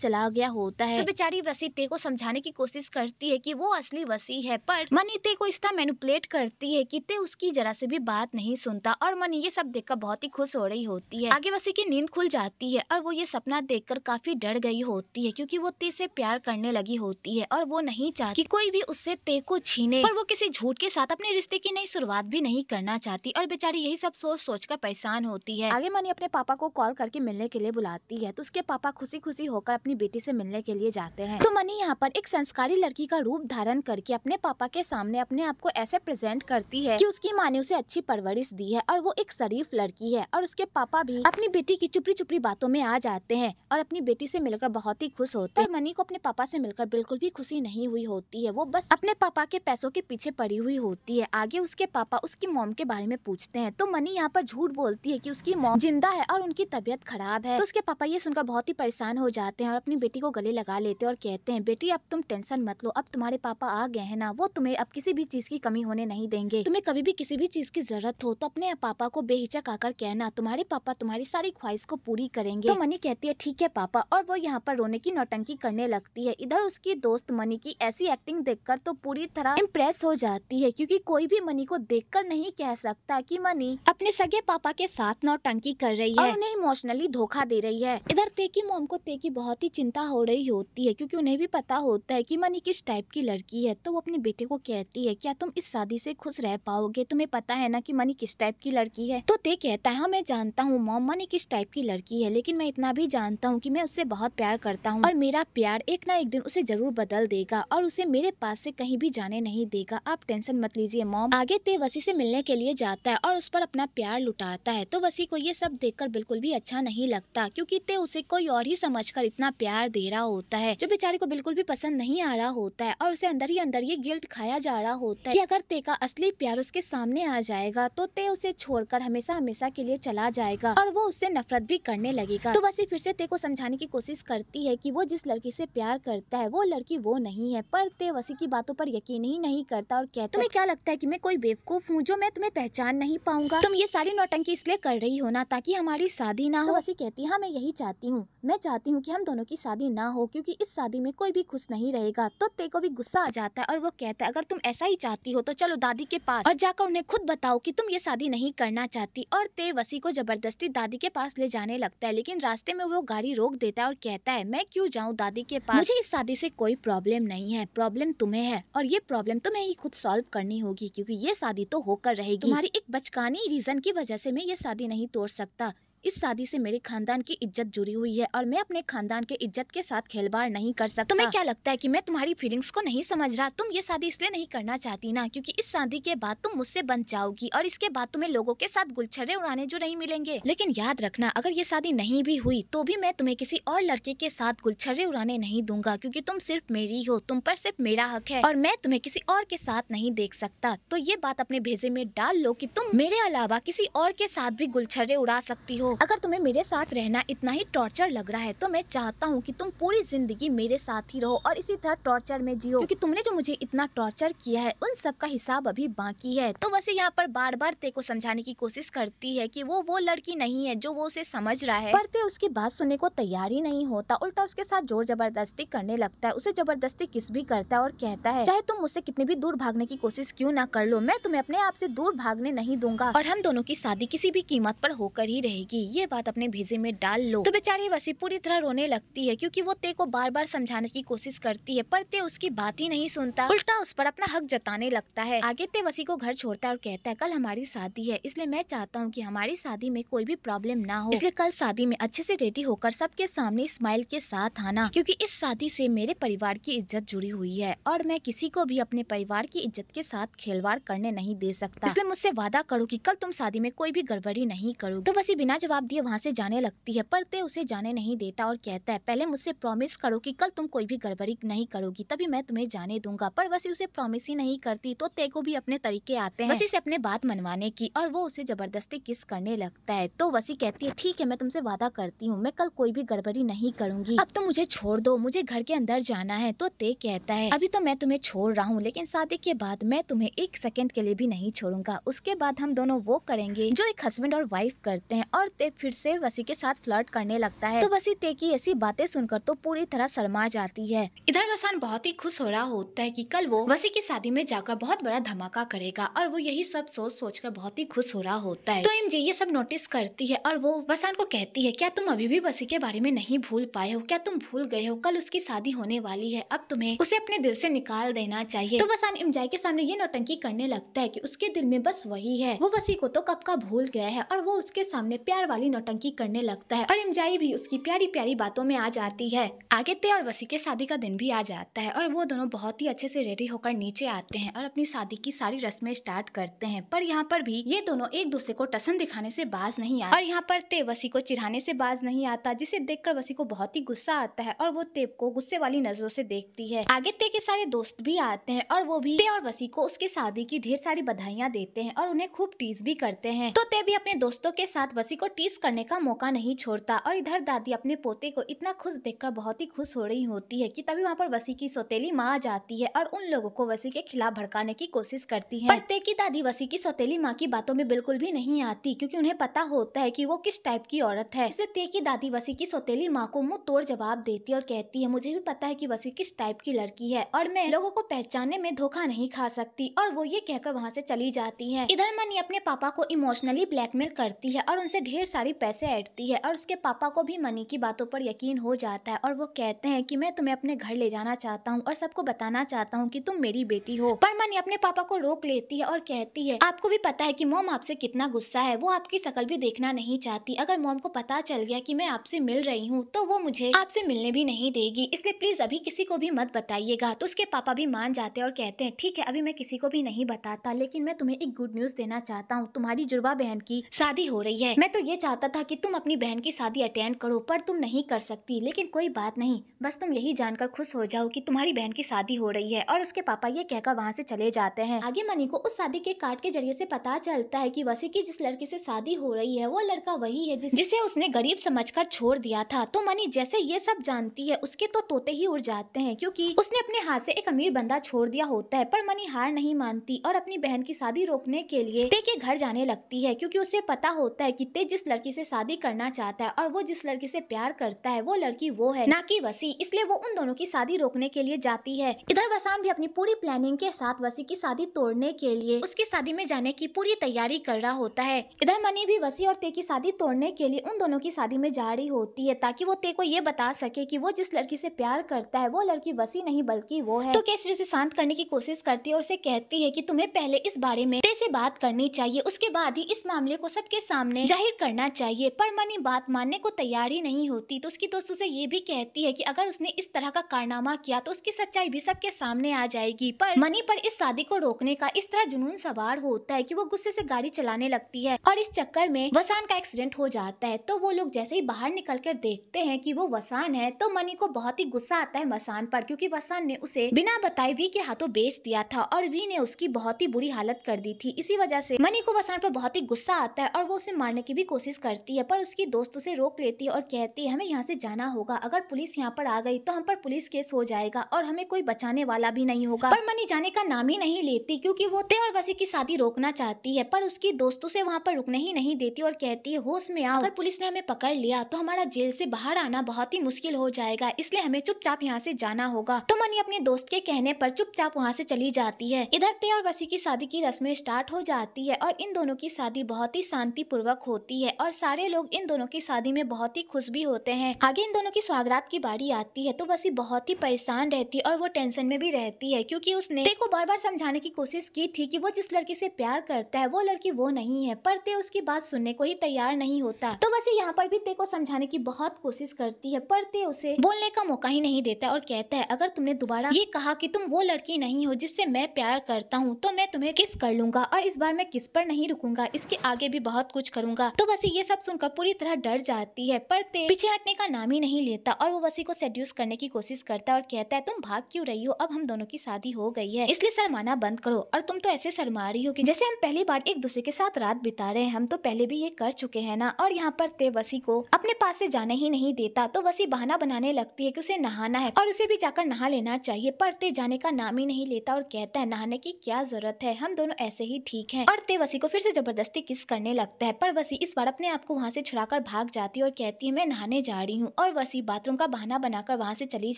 चला गया होता है तो बेचारी वसी ते को समझाने की कोशिश करती है कि वो असली वसी है पर मनी ते को इस तरह मैनिपुलेट करती है कि ते उसकी जरा से भी बात नहीं सुनता और मनी ये सब देखकर बहुत ही खुश हो रही होती है आगे वसी की नींद खुल जाती है और वो ये सपना कर काफी डर गई होती है क्यूँकी वो ते से प्यार करने लगी होती है और वो नहीं चाहती की कोई भी उससे ते को छीने और वो किसी झूठ के साथ अपने रिश्ते की नई शुरुआत भी नहीं करना चाहती और बेचारी यही सब सोच सोचकर परेशान होती है आगे मनी अपने पापा को कॉल करके मिलने के लिए बुलाती है तो उसके पापा खुशी खुशी होकर अपनी बेटी से मिलने के लिए जाते हैं तो मनी यहाँ पर एक संस्कारी लड़की का रूप धारण करके अपने पापा के सामने अपने आप को ऐसे प्रेजेंट करती है की उसकी माँ ने उसे अच्छी परवरिश दी है और वो एक शरीफ लड़की है और उसके पापा भी अपनी बेटी की चुपड़ी चुपड़ी बातों में आ जाते हैं और अपनी बेटी से मिलकर बहुत ही खुश होते हैं मनी को अपने पापा से मिलकर बिल्कुल भी खुशी नहीं हुई होती है वो बस अपने पापा के पैसों के पीछे पड़ी हुई होती है आगे उसके पापा उसकी मोम के बारे में पूछते हैं तो मनी यहाँ पर झूठ बोलती है कि उसकी मॉम जिंदा है और उनकी तबीयत खराब है तो उसके पापा ये सुनकर बहुत ही परेशान हो जाते हैं और अपनी बेटी को गले लगा लेते हैं और कहते हैं बेटी अब तुम टेंशन मत लो अब तुम्हारे पापा आ गए हैं ना वो तुम्हें अब किसी भी चीज की कमी होने नहीं देंगे तुम्हें कभी भी किसी भी चीज की जरूरत हो तो अपने पापा को बेहिचक आकर कहना तुम्हारे पापा तुम्हारी सारी ख्वाहिश को पूरी करेंगे तो मनी कहती है ठीक है पापा और वो यहाँ पर रोने की नौटंकी करने लगती है इधर उसकी दोस्त मनी की ऐसी एक्टिंग देखकर तो पूरी तरह इम्प्रेस हो जाती है क्योंकि कोई भी मनी को देखकर नहीं कह सकता कि मनी अपने सगे पापा के साथ नौटंकी कर रही है और उन्हें इमोशनली धोखा दे रही है इधर तेकी मोम को तेकी बहुत ही चिंता हो रही होती है क्योंकि उन्हें भी पता होता है कि मनी किस टाइप की लड़की है तो वो अपने बेटे को कहती है क्या तुम इस शादी से खुश रह पाओगे तुम्हें पता है ना कि मनी किस टाइप की लड़की है तो ते कहता है हाँ, मैं जानता हूँ मोम मनी किस टाइप की लड़की है लेकिन मैं इतना भी जानता हूँ की मैं उससे बहुत प्यार करता हूँ और मेरा प्यार एक ना एक दिन उसे जरूर बदल देगा और उसे मेरे पास से कहीं भी जाने नहीं देगा आप टेंशन मत लीजिए मोम आगे ते वसी से मिलने के लिए जाता है और उस पर अपना प्यार प्यार लुटाता है तो वसी को ये सब देखकर बिल्कुल भी अच्छा नहीं लगता क्योंकि ते उसे कोई और ही समझकर इतना प्यार दे रहा होता है जो बेचारे को बिल्कुल भी पसंद नहीं आ रहा होता है और उसे अंदर ही अंदर ये गिल्ट खाया जा रहा होता है कि अगर ते का असली प्यार उसके सामने आ जाएगा तो ते उसे छोड़कर हमेशा हमेशा के लिए चला जाएगा और वो उससे नफरत भी करने लगेगा तो वसी फिर से ते को समझाने की कोशिश करती है कि वो जिस लड़की से प्यार करता है वो लड़की वो नहीं है पर ते वसी की बातों पर यकीन ही नहीं करता और कहता तुम्हें क्या लगता है की मैं कोई बेवकूफ हूँ जो मैं तुम्हें पहचान नहीं पाऊंगा तुम ये सारी सारी नौटंकी इसलिए कर रही हो ना ताकि हमारी शादी ना तो हो तो वसी कहती हाँ मैं यही चाहती हूँ मैं चाहती हूँ कि हम दोनों की शादी ना हो क्योंकि इस शादी में कोई भी खुश नहीं रहेगा तो ते को भी गुस्सा आ जाता है और वो कहता है अगर तुम ऐसा ही चाहती हो तो चलो दादी के पास और जाकर उन्हें खुद बताओ की तुम ये शादी नहीं करना चाहती और ते वसी को जबरदस्ती दादी के पास ले जाने लगता है लेकिन रास्ते में वो गाड़ी रोक देता है और कहता है मैं क्यूँ जाऊँ दादी के पास मुझे इस शादी से कोई प्रॉब्लम नहीं है प्रॉब्लम तुम्हे है और ये प्रॉब्लम तुम्हें तो ही खुद सॉल्व करनी होगी क्योंकि ये शादी तो होकर रहेगी तुम्हारी एक बचकानी रीजन की वजह से मैं ये शादी नहीं तोड़ सकता इस शादी से मेरे खानदान की इज्जत जुड़ी हुई है और मैं अपने खानदान के इज्जत के साथ खेलवाड़ नहीं कर सकता तुम्हें क्या लगता है कि मैं तुम्हारी फीलिंग्स को नहीं समझ रहा तुम ये शादी इसलिए नहीं करना चाहती ना क्योंकि इस शादी के बाद तुम मुझसे बन जाओगी और इसके बाद तुम्हें लोगों के साथ गुलछरे उड़ाने जो नहीं मिलेंगे लेकिन याद रखना अगर ये शादी नहीं भी हुई तो भी मैं तुम्हें किसी और लड़के के साथ गुलछरे उड़ाने नहीं दूंगा क्योंकि तुम सिर्फ मेरी हो तुम पर सिर्फ मेरा हक है और मैं तुम्हें किसी और के साथ नहीं देख सकता तो ये बात अपने भेजे में डाल लो कि तुम मेरे अलावा किसी और के साथ भी गुलछरे उड़ा सकती हो अगर तुम्हें मेरे साथ रहना इतना ही टॉर्चर लग रहा है तो मैं चाहता हूँ कि तुम पूरी जिंदगी मेरे साथ ही रहो और इसी तरह टॉर्चर में जियो क्योंकि तुमने जो मुझे इतना टॉर्चर किया है उन सब का हिसाब अभी बाकी है तो वैसे यहाँ पर बार बार ते को समझाने की कोशिश करती है की वो वो लड़की नहीं है जो वो उसे समझ रहा है पर ते उसकी बात सुनने को तैयार ही नहीं होता उल्टा उसके साथ जोर जबरदस्ती करने लगता है उसे जबरदस्ती किस भी करता है और कहता है चाहे तुम मुझसे कितने भी दूर भागने की कोशिश क्यों ना कर लो मैं तुम्हें अपने आप से दूर भागने नहीं दूंगा और हम दोनों की शादी किसी भी कीमत पर होकर ही रहेगी ये बात अपने भेजे में डाल लो तो बेचारी वसी पूरी तरह रोने लगती है क्योंकि वो ते को बार बार समझाने की कोशिश करती है पर ते उसकी बात ही नहीं सुनता उल्टा उस पर अपना हक जताने लगता है आगे ते वसी को घर छोड़ता है और कहता है कल हमारी शादी है इसलिए मैं चाहता हूँ की हमारी शादी में कोई भी प्रॉब्लम ना हो इसलिए कल शादी में अच्छे ऐसी रेडी होकर सबके सामने स्माइल के साथ आना क्यूँकी इस शादी ऐसी मेरे परिवार की इज्जत जुड़ी हुई है और मैं किसी को भी अपने परिवार की इज्जत के साथ खिलवाड़ करने नहीं दे सकता इसलिए मुझसे वादा करो कि कल तुम शादी में कोई भी गड़बड़ी नहीं करो तो बस बिना जवाब दिए वहाँ से जाने लगती है पर ते उसे जाने नहीं देता और कहता है पहले मुझसे प्रॉमिस करो कि कल तुम कोई भी गड़बड़ी नहीं करोगी तभी मैं तुम्हें जाने दूंगा पर वसी उसे प्रॉमिस ही नहीं करती तो ते को भी अपने तरीके आते हैं वसी से अपने बात मनवाने की और वो उसे जबरदस्ती किस करने लगता है तो वसी कहती है ठीक है मैं तुमसे वादा करती हूँ मैं कल कोई भी गड़बड़ी नहीं करूंगी अब तो मुझे छोड़ दो मुझे घर के अंदर जाना है तो ते कहता है अभी तो मैं तुम्हें छोड़ रहा हूँ लेकिन शादी के बाद मैं तुम्हें एक सेकेंड के लिए भी नहीं छोड़ूंगा उसके बाद हम दोनों वो करेंगे जो एक हस्बैंड और वाइफ करते हैं और ते फिर से वसी के साथ फ्लर्ट करने लगता है तो वसी ते की ऐसी बातें सुनकर तो पूरी तरह शर्मा जाती है इधर वसान बहुत ही खुश हो रहा होता है कि कल वो वसी की शादी में जाकर बहुत बड़ा धमाका करेगा और वो यही सब सोच सोच कर बहुत ही खुश हो रहा होता है तो एम ये सब नोटिस करती है और वो वसान को कहती है क्या तुम अभी भी वसी के बारे में नहीं भूल पाए हो क्या तुम भूल गए हो कल उसकी शादी होने वाली है अब तुम्हें उसे अपने दिल से निकाल देना चाहिए तो वसान इमजाई के सामने ये नौटंकी करने लगता है की उसके दिल में बस वही है वो वसी को तो कब का भूल गया है और वो उसके सामने प्यार कलर वाली नौटंकी करने लगता है और इमजाई भी उसकी प्यारी प्यारी बातों में आ जाती है आगे ते और वसी के शादी का दिन भी आ जाता है और वो दोनों बहुत ही अच्छे से रेडी होकर नीचे आते हैं और अपनी शादी की सारी रस्में स्टार्ट करते हैं पर यहाँ पर भी ये दोनों एक दूसरे को टसन दिखाने से बाज नहीं आता और यहाँ पर ते वसी को चिढ़ाने से बाज नहीं आता जिसे कर वसी को बहुत ही गुस्सा आता है और वो तेब को गुस्से वाली नजरों से देखती है आगे ते के सारे दोस्त भी आते हैं और वो भी ते और वसी को उसके शादी की ढेर सारी बधाइयाँ देते हैं और उन्हें खूब टीज भी करते हैं तो ते भी अपने दोस्तों के साथ वसी को टीस करने का मौका नहीं छोड़ता और इधर दादी अपने पोते को इतना खुश देखकर बहुत ही खुश हो रही होती है कि तभी वहाँ पर वसी की सौतेली माँ आ जाती है और उन लोगों को वसी के खिलाफ भड़काने की कोशिश करती है पर की दादी वसी की सौतेली माँ की बातों में बिल्कुल भी नहीं आती क्यूँकी उन्हें पता होता है कि वो किस टाइप की औरत है इसलिए ते की दादी वसी की सौतेली माँ को मुंह तोड़ जवाब देती है और कहती है मुझे भी पता है की वसी किस टाइप की लड़की है और मैं लोगों को पहचानने में धोखा नहीं खा सकती और वो ये कहकर वहाँ ऐसी चली जाती है इधर मनी अपने पापा को इमोशनली ब्लैकमेल करती है और उनसे ढेर ढेर सारी पैसे ऐटती है और उसके पापा को भी मनी की बातों पर यकीन हो जाता है और वो कहते हैं कि मैं तुम्हें अपने घर ले जाना चाहता हूँ और सबको बताना चाहता हूँ कि तुम मेरी बेटी हो पर मनी अपने पापा को रोक लेती है और कहती है आपको भी पता है कि मोम आपसे कितना गुस्सा है वो आपकी शकल भी देखना नहीं चाहती अगर मोम को पता चल गया की मैं आपसे मिल रही हूँ तो वो मुझे आपसे मिलने भी नहीं देगी इसलिए प्लीज अभी किसी को भी मत बताइएगा तो उसके पापा भी मान जाते और कहते हैं ठीक है अभी मैं किसी को भी नहीं बताता लेकिन मैं तुम्हें एक गुड न्यूज देना चाहता हूँ तुम्हारी जुड़वा बहन की शादी हो रही है मैं तो ये ये चाहता था कि तुम अपनी बहन की शादी अटेंड करो पर तुम नहीं कर सकती लेकिन कोई बात नहीं बस तुम यही जानकर खुश हो जाओ कि तुम्हारी बहन की शादी हो रही है और उसके पापा ये कहकर वहाँ से चले जाते हैं आगे मनी को उस शादी के कार्ड के जरिए से पता चलता है कि वसी की जिस लड़की से शादी हो रही है वो लड़का वही है जिस... जिसे उसने गरीब कर छोड़ दिया था तो मनी जैसे ये सब जानती है उसके तो तोते ही उड़ जाते हैं क्योंकि उसने अपने हाथ से एक अमीर बंदा छोड़ दिया होता है पर मनी हार नहीं मानती और अपनी बहन की शादी रोकने के लिए ते के घर जाने लगती है क्योंकि उसे पता होता है कि ते जिस लड़की से शादी करना चाहता है और वो जिस लड़की से प्यार करता है वो लड़की वो है ना कि वसी इसलिए वो उन दोनों की शादी रोकने के लिए जाती है इधर वसाम भी अपनी पूरी प्लानिंग के साथ वसी की शादी तोड़ने के लिए उसकी शादी में जाने की पूरी तैयारी कर रहा होता है इधर मनी भी वसी और ते की शादी तोड़ने के लिए उन दोनों की शादी में जा रही होती है ताकि वो ते को ये बता सके की वो जिस लड़की से प्यार करता है वो लड़की वसी नहीं बल्कि वो है तो कैसे उसे शांत करने की कोशिश करती है और उसे कहती है की तुम्हे पहले इस बारे में से बात करनी चाहिए उसके बाद ही इस मामले को सबके सामने जाहिर करना करना चाहिए पर मनी बात मानने को तैयार ही नहीं होती तो उसकी दोस्त उसे ये भी कहती है कि अगर उसने इस तरह का कारनामा किया तो उसकी सच्चाई भी सबके सामने आ जाएगी पर मनी पर इस शादी को रोकने का इस तरह जुनून सवार होता है कि वो गुस्से से गाड़ी चलाने लगती है और इस चक्कर में वसान का एक्सीडेंट हो जाता है तो वो लोग जैसे ही बाहर निकल कर देखते हैं की वो वसान है तो मनी को बहुत ही गुस्सा आता है वसान पर क्यूँकी वसान ने उसे बिना बताए वी के हाथों बेच दिया था और वी ने उसकी बहुत ही बुरी हालत कर दी थी इसी वजह से मनी को वसान पर बहुत ही गुस्सा आता है और वो उसे मारने की भी कोशिश करती है पर उसकी दोस्त उसे रोक लेती है और कहती है हमें यहाँ से जाना होगा अगर पुलिस यहाँ पर आ गई तो हम पर पुलिस केस हो जाएगा और हमें कोई बचाने वाला भी नहीं होगा पर मनी जाने का नाम ही नहीं लेती क्योंकि वो ते और वसी की शादी रोकना चाहती है पर उसकी दोस्तों से वहाँ पर रुकने ही नहीं देती और कहती है होश में आओ अगर पुलिस ने हमें पकड़ लिया तो हमारा जेल से बाहर आना बहुत ही मुश्किल हो जाएगा इसलिए हमें चुपचाप यहाँ से जाना होगा तो मनी अपने दोस्त के कहने पर चुपचाप वहाँ से चली जाती है इधर ते और वसी की शादी की रस्में स्टार्ट हो जाती है और इन दोनों की शादी बहुत ही शांतिपूर्वक होती है है और सारे लोग इन दोनों की शादी में बहुत ही खुश भी होते हैं आगे इन दोनों की स्वागरात की बारी आती है तो वसी बहुत ही परेशान रहती है और वो टेंशन में भी रहती है क्योंकि उसने ते को बार बार समझाने की कोशिश की थी कि वो जिस लड़की से प्यार करता है वो लड़की वो नहीं है पर ते उसकी बात सुनने को ही तैयार नहीं होता तो वसी यहाँ पर भी ते को समझाने की बहुत कोशिश करती है पर ते उसे बोलने का मौका ही नहीं देता और कहता है अगर तुमने दोबारा ये कहा कि तुम वो लड़की नहीं हो जिससे मैं प्यार करता हूँ तो मैं तुम्हें किस कर लूंगा और इस बार मैं किस पर नहीं रुकूंगा इसके आगे भी बहुत कुछ करूंगा तो वसी ये सब सुनकर पूरी तरह डर जाती है पर तेज पीछे हटने का नाम ही नहीं लेता और वो वसी को सेड्यूस करने की कोशिश करता है और कहता है तुम भाग क्यों रही हो अब हम दोनों की शादी हो गई है इसलिए शर्माना बंद करो और तुम तो ऐसे शर्मा रही हो कि जैसे हम पहली बार एक दूसरे के साथ रात बिता रहे हैं हम तो पहले भी ये कर चुके हैं ना और यहाँ पर ते वसी को अपने पास से जाने ही नहीं देता तो वसी बहाना बनाने लगती है की उसे नहाना है और उसे भी जाकर नहा लेना चाहिए पर ते जाने का नाम ही नहीं लेता और कहता है नहाने की क्या जरूरत है हम दोनों ऐसे ही ठीक है और ते वसी को फिर से जबरदस्ती किस करने लगता है पर वसी इस बार और अपने आप को वहाँ से छुड़ाकर भाग जाती है और कहती है मैं नहाने जा रही हूँ और वसी बाथरूम का बहाना बनाकर वहाँ से चली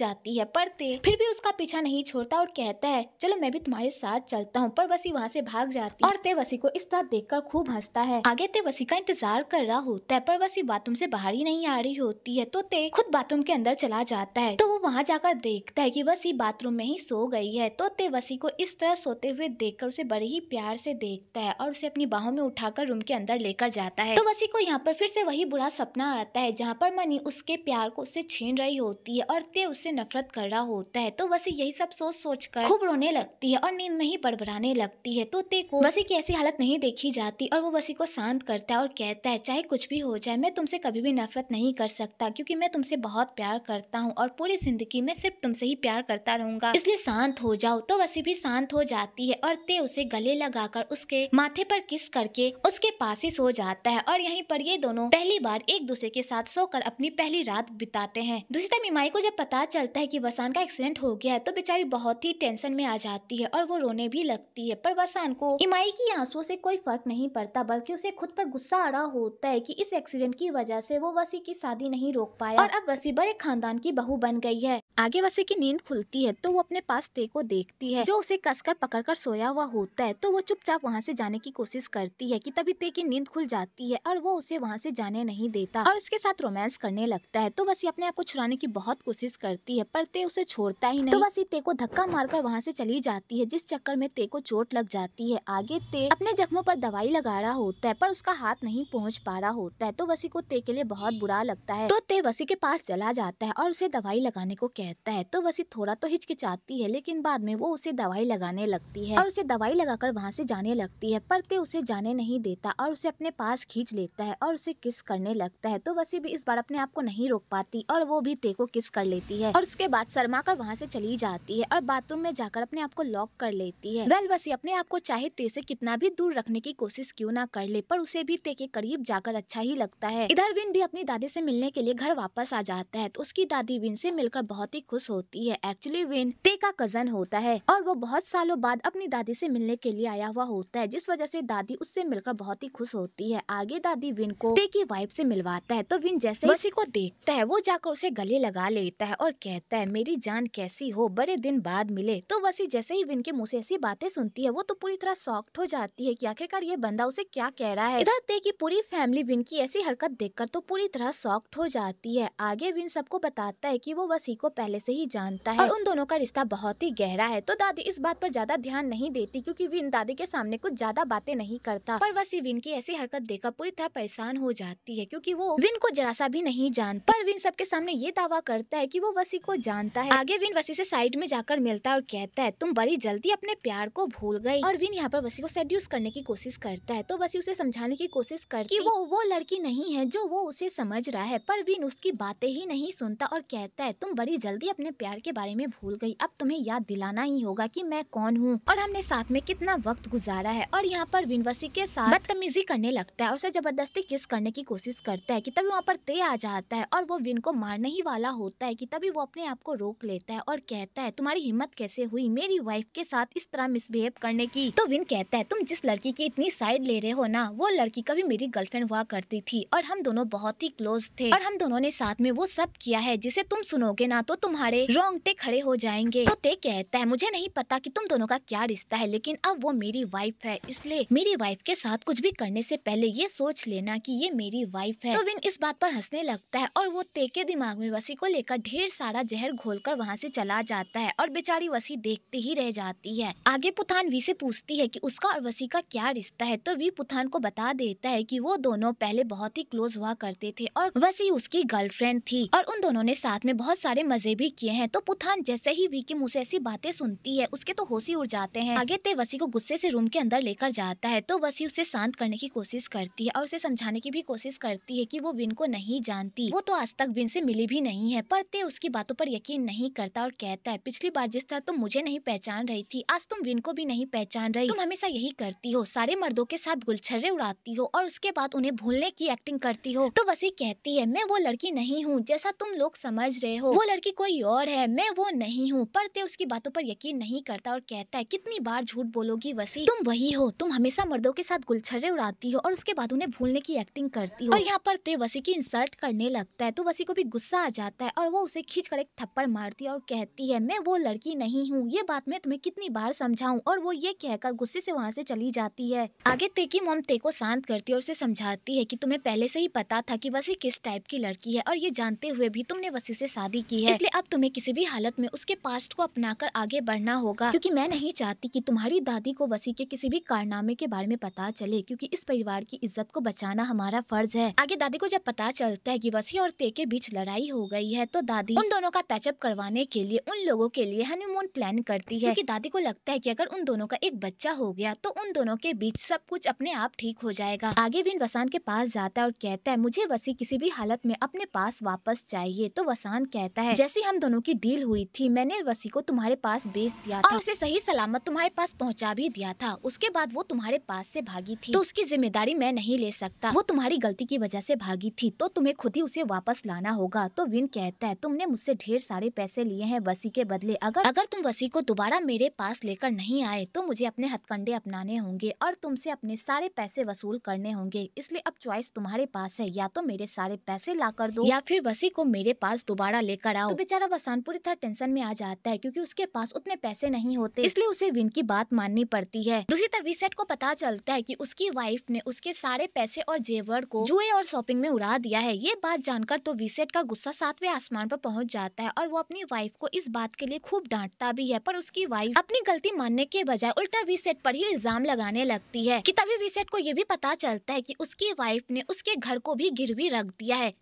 जाती है पर ते फिर भी उसका पीछा नहीं छोड़ता और कहता है चलो मैं भी तुम्हारे साथ चलता हूँ पर वसी वहाँ से भाग जाती है और ते वसी को इस तरह कर खूब हंसता है आगे ते वसी का इंतजार कर रहा होता है पर वसी बाथरूम से बाहर ही नहीं आ रही होती है तो ते खुद बाथरूम के अंदर चला जाता है तो वो वहाँ जाकर देखता है की वसी बाथरूम में ही सो गई है तो ते वसी को इस तरह सोते हुए कर उसे बड़े ही प्यार से देखता है और उसे अपनी बाहों में उठाकर रूम के अंदर लेकर जाता है तो उर्वशी को यहाँ पर फिर से वही बुरा सपना आता है जहाँ पर मनी उसके प्यार को उससे छीन रही होती है और ते उससे नफरत कर रहा होता है तो वसी यही सब सोच सोच कर खूब रोने लगती है और नींद में ही बड़बड़ाने लगती है तो ते को वसी की ऐसी हालत नहीं देखी जाती और वो वसी को शांत करता है और कहता है चाहे कुछ भी हो जाए मैं तुमसे कभी भी नफरत नहीं कर सकता क्योंकि मैं तुमसे बहुत प्यार करता हूँ और पूरी जिंदगी में सिर्फ तुमसे ही प्यार करता रहूंगा इसलिए शांत हो जाओ तो वसी भी शांत हो जाती है और ते उसे गले लगाकर उसके माथे पर किस करके उसके पास ही सो जाता है और यहीं पर ये दोनों पहली बार एक दूसरे के साथ सोकर अपनी पहली रात बिताते हैं दूसरी तरफ मिमाई को जब पता चलता है की वसान का एक्सीडेंट हो गया है तो बेचारी बहुत ही टेंशन में आ जाती है और वो रोने भी लगती है पर वसान को इमाई की आंसुओं से कोई फर्क नहीं पड़ता बल्कि उसे खुद पर गुस्सा आ रहा होता है कि इस एक्सीडेंट की वजह से वो वसी की शादी नहीं रोक पाया और अब वसी बड़े खानदान की बहू बन गई है आगे वसे की नींद खुलती है तो वो अपने पास ते को देखती है जो उसे कसकर पकड़कर सोया हुआ होता है तो वो चुपचाप वहाँ से जाने की कोशिश करती है कि तभी ते की नींद खुल जाती है और वो उसे वहाँ से जाने नहीं देता और उसके साथ रोमांस करने लगता है तो वसी अपने आप को छुड़ाने की बहुत कोशिश करती है पर ते उसे छोड़ता ही नहीं तो वसी ते को धक्का मारकर वहाँ से चली जाती है जिस चक्कर में ते को चोट लग जाती है आगे ते अपने जख्मों पर दवाई लगा रहा होता है पर उसका हाथ नहीं पहुँच पा रहा होता है तो वसी को ते के लिए बहुत बुरा लगता है तो ते वसी के पास चला जाता है और उसे दवाई लगाने को कह कहता है तो वसी थोड़ा तो हिचकिचाती है लेकिन बाद में वो उसे दवाई लगाने लगती है और उसे दवाई लगाकर वहाँ से जाने लगती है पर ते उसे जाने नहीं देता और उसे अपने पास खींच लेता है और उसे किस करने लगता है तो वसी भी इस बार अपने आप को नहीं रोक पाती और वो भी ते को किस कर लेती है और उसके बाद शर्मा कर वहाँ से चली जाती है और बाथरूम में जाकर अपने आप को लॉक कर लेती है वेल वसी अपने आप को चाहे ते से कितना भी दूर रखने की कोशिश क्यों ना कर ले पर उसे भी ते के करीब जाकर अच्छा ही लगता है इधर विन भी अपनी दादी से मिलने के लिए घर वापस आ जाता है तो उसकी दादी विन से मिलकर बहुत ही खुश होती है एक्चुअली विन टे का कजन होता है और वो बहुत सालों बाद अपनी दादी से मिलने के लिए आया हुआ होता है जिस वजह से दादी उससे मिलकर बहुत ही खुश होती है आगे दादी विन को ते की वाइफ से मिलवाता है तो विन जैसे किसी को देखता है वो जाकर उसे गले लगा लेता है और कहता है मेरी जान कैसी हो बड़े दिन बाद मिले तो वसी जैसे ही विन के मुँह से ऐसी बातें सुनती है वो तो पूरी तरह सॉफ्ट हो जाती है की आखिरकार ये बंदा उसे क्या कह रहा है इधर ते की पूरी फैमिली विन की ऐसी हरकत देख तो पूरी तरह सॉफ्ट हो जाती है आगे विन सबको बताता है की वो वसी को पहले से ही जानता है और उन दोनों का रिश्ता बहुत ही गहरा है तो दादी इस बात पर ज्यादा ध्यान नहीं देती क्योंकि विन दादी के सामने कुछ ज्यादा बातें नहीं करता पर वसी विन की ऐसी हरकत देखकर पूरी तरह परेशान हो जाती है क्योंकि वो विन को जरा सा भी नहीं जानता पर विन सबके सामने ये दावा करता है कि वो वसी को जानता है आगे विन वसी से साइड में जाकर मिलता है और कहता है तुम बड़ी जल्दी अपने प्यार को भूल गई और विन यहाँ पर वसी को सेड्यूस करने की कोशिश करता है तो वसी उसे समझाने की कोशिश करती कि वो वो लड़की नहीं है जो वो उसे समझ रहा है पर विन उसकी बातें ही नहीं सुनता और कहता है तुम बड़ी जल्दी अपने प्यार के बारे में भूल गई अब तुम्हें याद दिलाना ही होगा कि मैं कौन हूँ और हमने साथ में कितना वक्त गुजारा है और यहाँ पर विनवसी के साथ बदतमीजी करने लगता है और उसे जबरदस्ती किस करने की कोशिश करता है कि तभी वहाँ पर ते आ जाता है और वो विन को मारने ही वाला होता है कि तभी वो अपने आप को रोक लेता है और कहता है तुम्हारी हिम्मत कैसे हुई मेरी वाइफ के साथ इस तरह मिसबिहेव करने की तो विन कहता है तुम जिस लड़की की इतनी साइड ले रहे हो ना वो लड़की कभी मेरी गर्लफ्रेंड हुआ करती थी और हम दोनों बहुत ही क्लोज थे और हम दोनों ने साथ में वो सब किया है जिसे तुम सुनोगे ना तो तुम्हारे रोंगटे खड़े हो जाएंगे तो ते कहता है मुझे नहीं पता कि तुम दोनों का क्या रिश्ता है लेकिन अब वो मेरी वाइफ है इसलिए मेरी वाइफ के साथ कुछ भी करने से पहले ये सोच लेना कि ये मेरी वाइफ है तो विन इस बात पर हंसने लगता है और वो ते के दिमाग में वसी को लेकर ढेर सारा जहर घोल कर वहाँ से चला जाता है और बेचारी वसी देखती ही रह जाती है आगे पुथान वी से पूछती है की उसका और वसी का क्या रिश्ता है तो वी पुथान को बता देता है की वो दोनों पहले बहुत ही क्लोज हुआ करते थे और वसी उसकी गर्लफ्रेंड थी और उन दोनों ने साथ में बहुत सारे मजे मजे भी किए हैं तो पुथान जैसे ही वी की मुँह से ऐसी बातें सुनती है उसके तो होश ही उड़ जाते हैं आगे ते वसी को गुस्से से रूम के अंदर लेकर जाता है तो वसी उसे शांत करने की कोशिश करती है और उसे समझाने की भी कोशिश करती है की वो विन को नहीं जानती वो तो आज तक विन से मिली भी नहीं है पर ते उसकी बातों पर यकीन नहीं करता और कहता है पिछली बार जिस तरह तुम मुझे नहीं पहचान रही थी आज तुम विन को भी नहीं पहचान रही तुम हमेशा यही करती हो सारे मर्दों के साथ गुलछर्रे उड़ाती हो और उसके बाद उन्हें भूलने की एक्टिंग करती हो तो वसी कहती है मैं वो लड़की नहीं हूँ जैसा तुम लोग समझ रहे हो वो लड़की कोई और है मैं वो नहीं हूँ पर ते उसकी बातों पर यकीन नहीं करता और कहता है कितनी बार झूठ बोलोगी वसी तुम वही हो तुम हमेशा मर्दों के साथ गुलछर्रे उड़ाती हो और उसके बाद उन्हें भूलने की एक्टिंग करती हो और यहाँ पर ते वसी की इंसल्ट करने लगता है तो वसी को भी गुस्सा आ जाता है और वो उसे खींच कर एक थप्पड़ मारती है और कहती है मैं वो लड़की नहीं हूँ ये बात मैं तुम्हें कितनी बार समझाऊँ और वो ये कहकर गुस्से से वहाँ से चली जाती है आगे ते की मोम ते को शांत करती है और उसे समझाती है की तुम्हें पहले से ही पता था की वसी किस टाइप की लड़की है और ये जानते हुए भी तुमने वसी से शादी की है इसलिए अब तुम्हें किसी भी हालत में उसके पास्ट को अपनाकर आगे बढ़ना होगा क्योंकि मैं नहीं चाहती कि तुम्हारी दादी को वसी के किसी भी कारनामे के बारे में पता चले क्योंकि इस परिवार की इज्जत को बचाना हमारा फर्ज है आगे दादी को जब पता चलता है कि वसी और ते के बीच लड़ाई हो गई है तो दादी उन दोनों का पैचअप करवाने के लिए उन लोगों के लिए हनीमून प्लान करती है की दादी को लगता है की अगर उन दोनों का एक बच्चा हो गया तो उन दोनों के बीच सब कुछ अपने आप ठीक हो जाएगा आगे भी वसान के पास जाता है और कहता है मुझे वसी किसी भी हालत में अपने पास वापस चाहिए तो वसान कहता है जैसे जैसी हम दोनों की डील हुई थी मैंने वसी को तुम्हारे पास बेच दिया था और उसे सही सलामत तुम्हारे पास पहुंचा भी दिया था उसके बाद वो तुम्हारे पास से भागी थी तो उसकी जिम्मेदारी मैं नहीं ले सकता वो तुम्हारी गलती की वजह से भागी थी तो तुम्हें खुद ही उसे वापस लाना होगा तो विन कहता है तुमने मुझसे ढेर सारे पैसे लिए हैं वसी के बदले अगर अगर तुम वसी को दोबारा मेरे पास लेकर नहीं आए तो मुझे अपने हथकंडे अपनाने होंगे और तुमसे अपने सारे पैसे वसूल करने होंगे इसलिए अब चॉइस तुम्हारे पास है या तो मेरे सारे पैसे ला कर दो या फिर वसी को मेरे पास दोबारा लेकर आओ तो बेचारा पूरी तरह टेंशन में आ जाता है क्योंकि उसके पास उतने पैसे नहीं होते इसलिए उसे विन की बात माननी पड़ती है दूसरी तरफ विसेट को पता चलता है की उसकी वाइफ ने उसके सारे पैसे और जेवर को जुए और शॉपिंग में उड़ा दिया है ये बात जानकर तो विसेट का गुस्सा सातवें आसमान पर पहुंच जाता है और वो अपनी वाइफ को इस बात के लिए खूब डांटता भी है पर उसकी वाइफ अपनी गलती मानने के बजाय उल्टा विसेट पर ही इल्जाम लगाने लगती है कि तभी विसेट को ये भी पता चलता है कि उसकी वाइफ ने उसके घर को भी गिरवी रख दिया है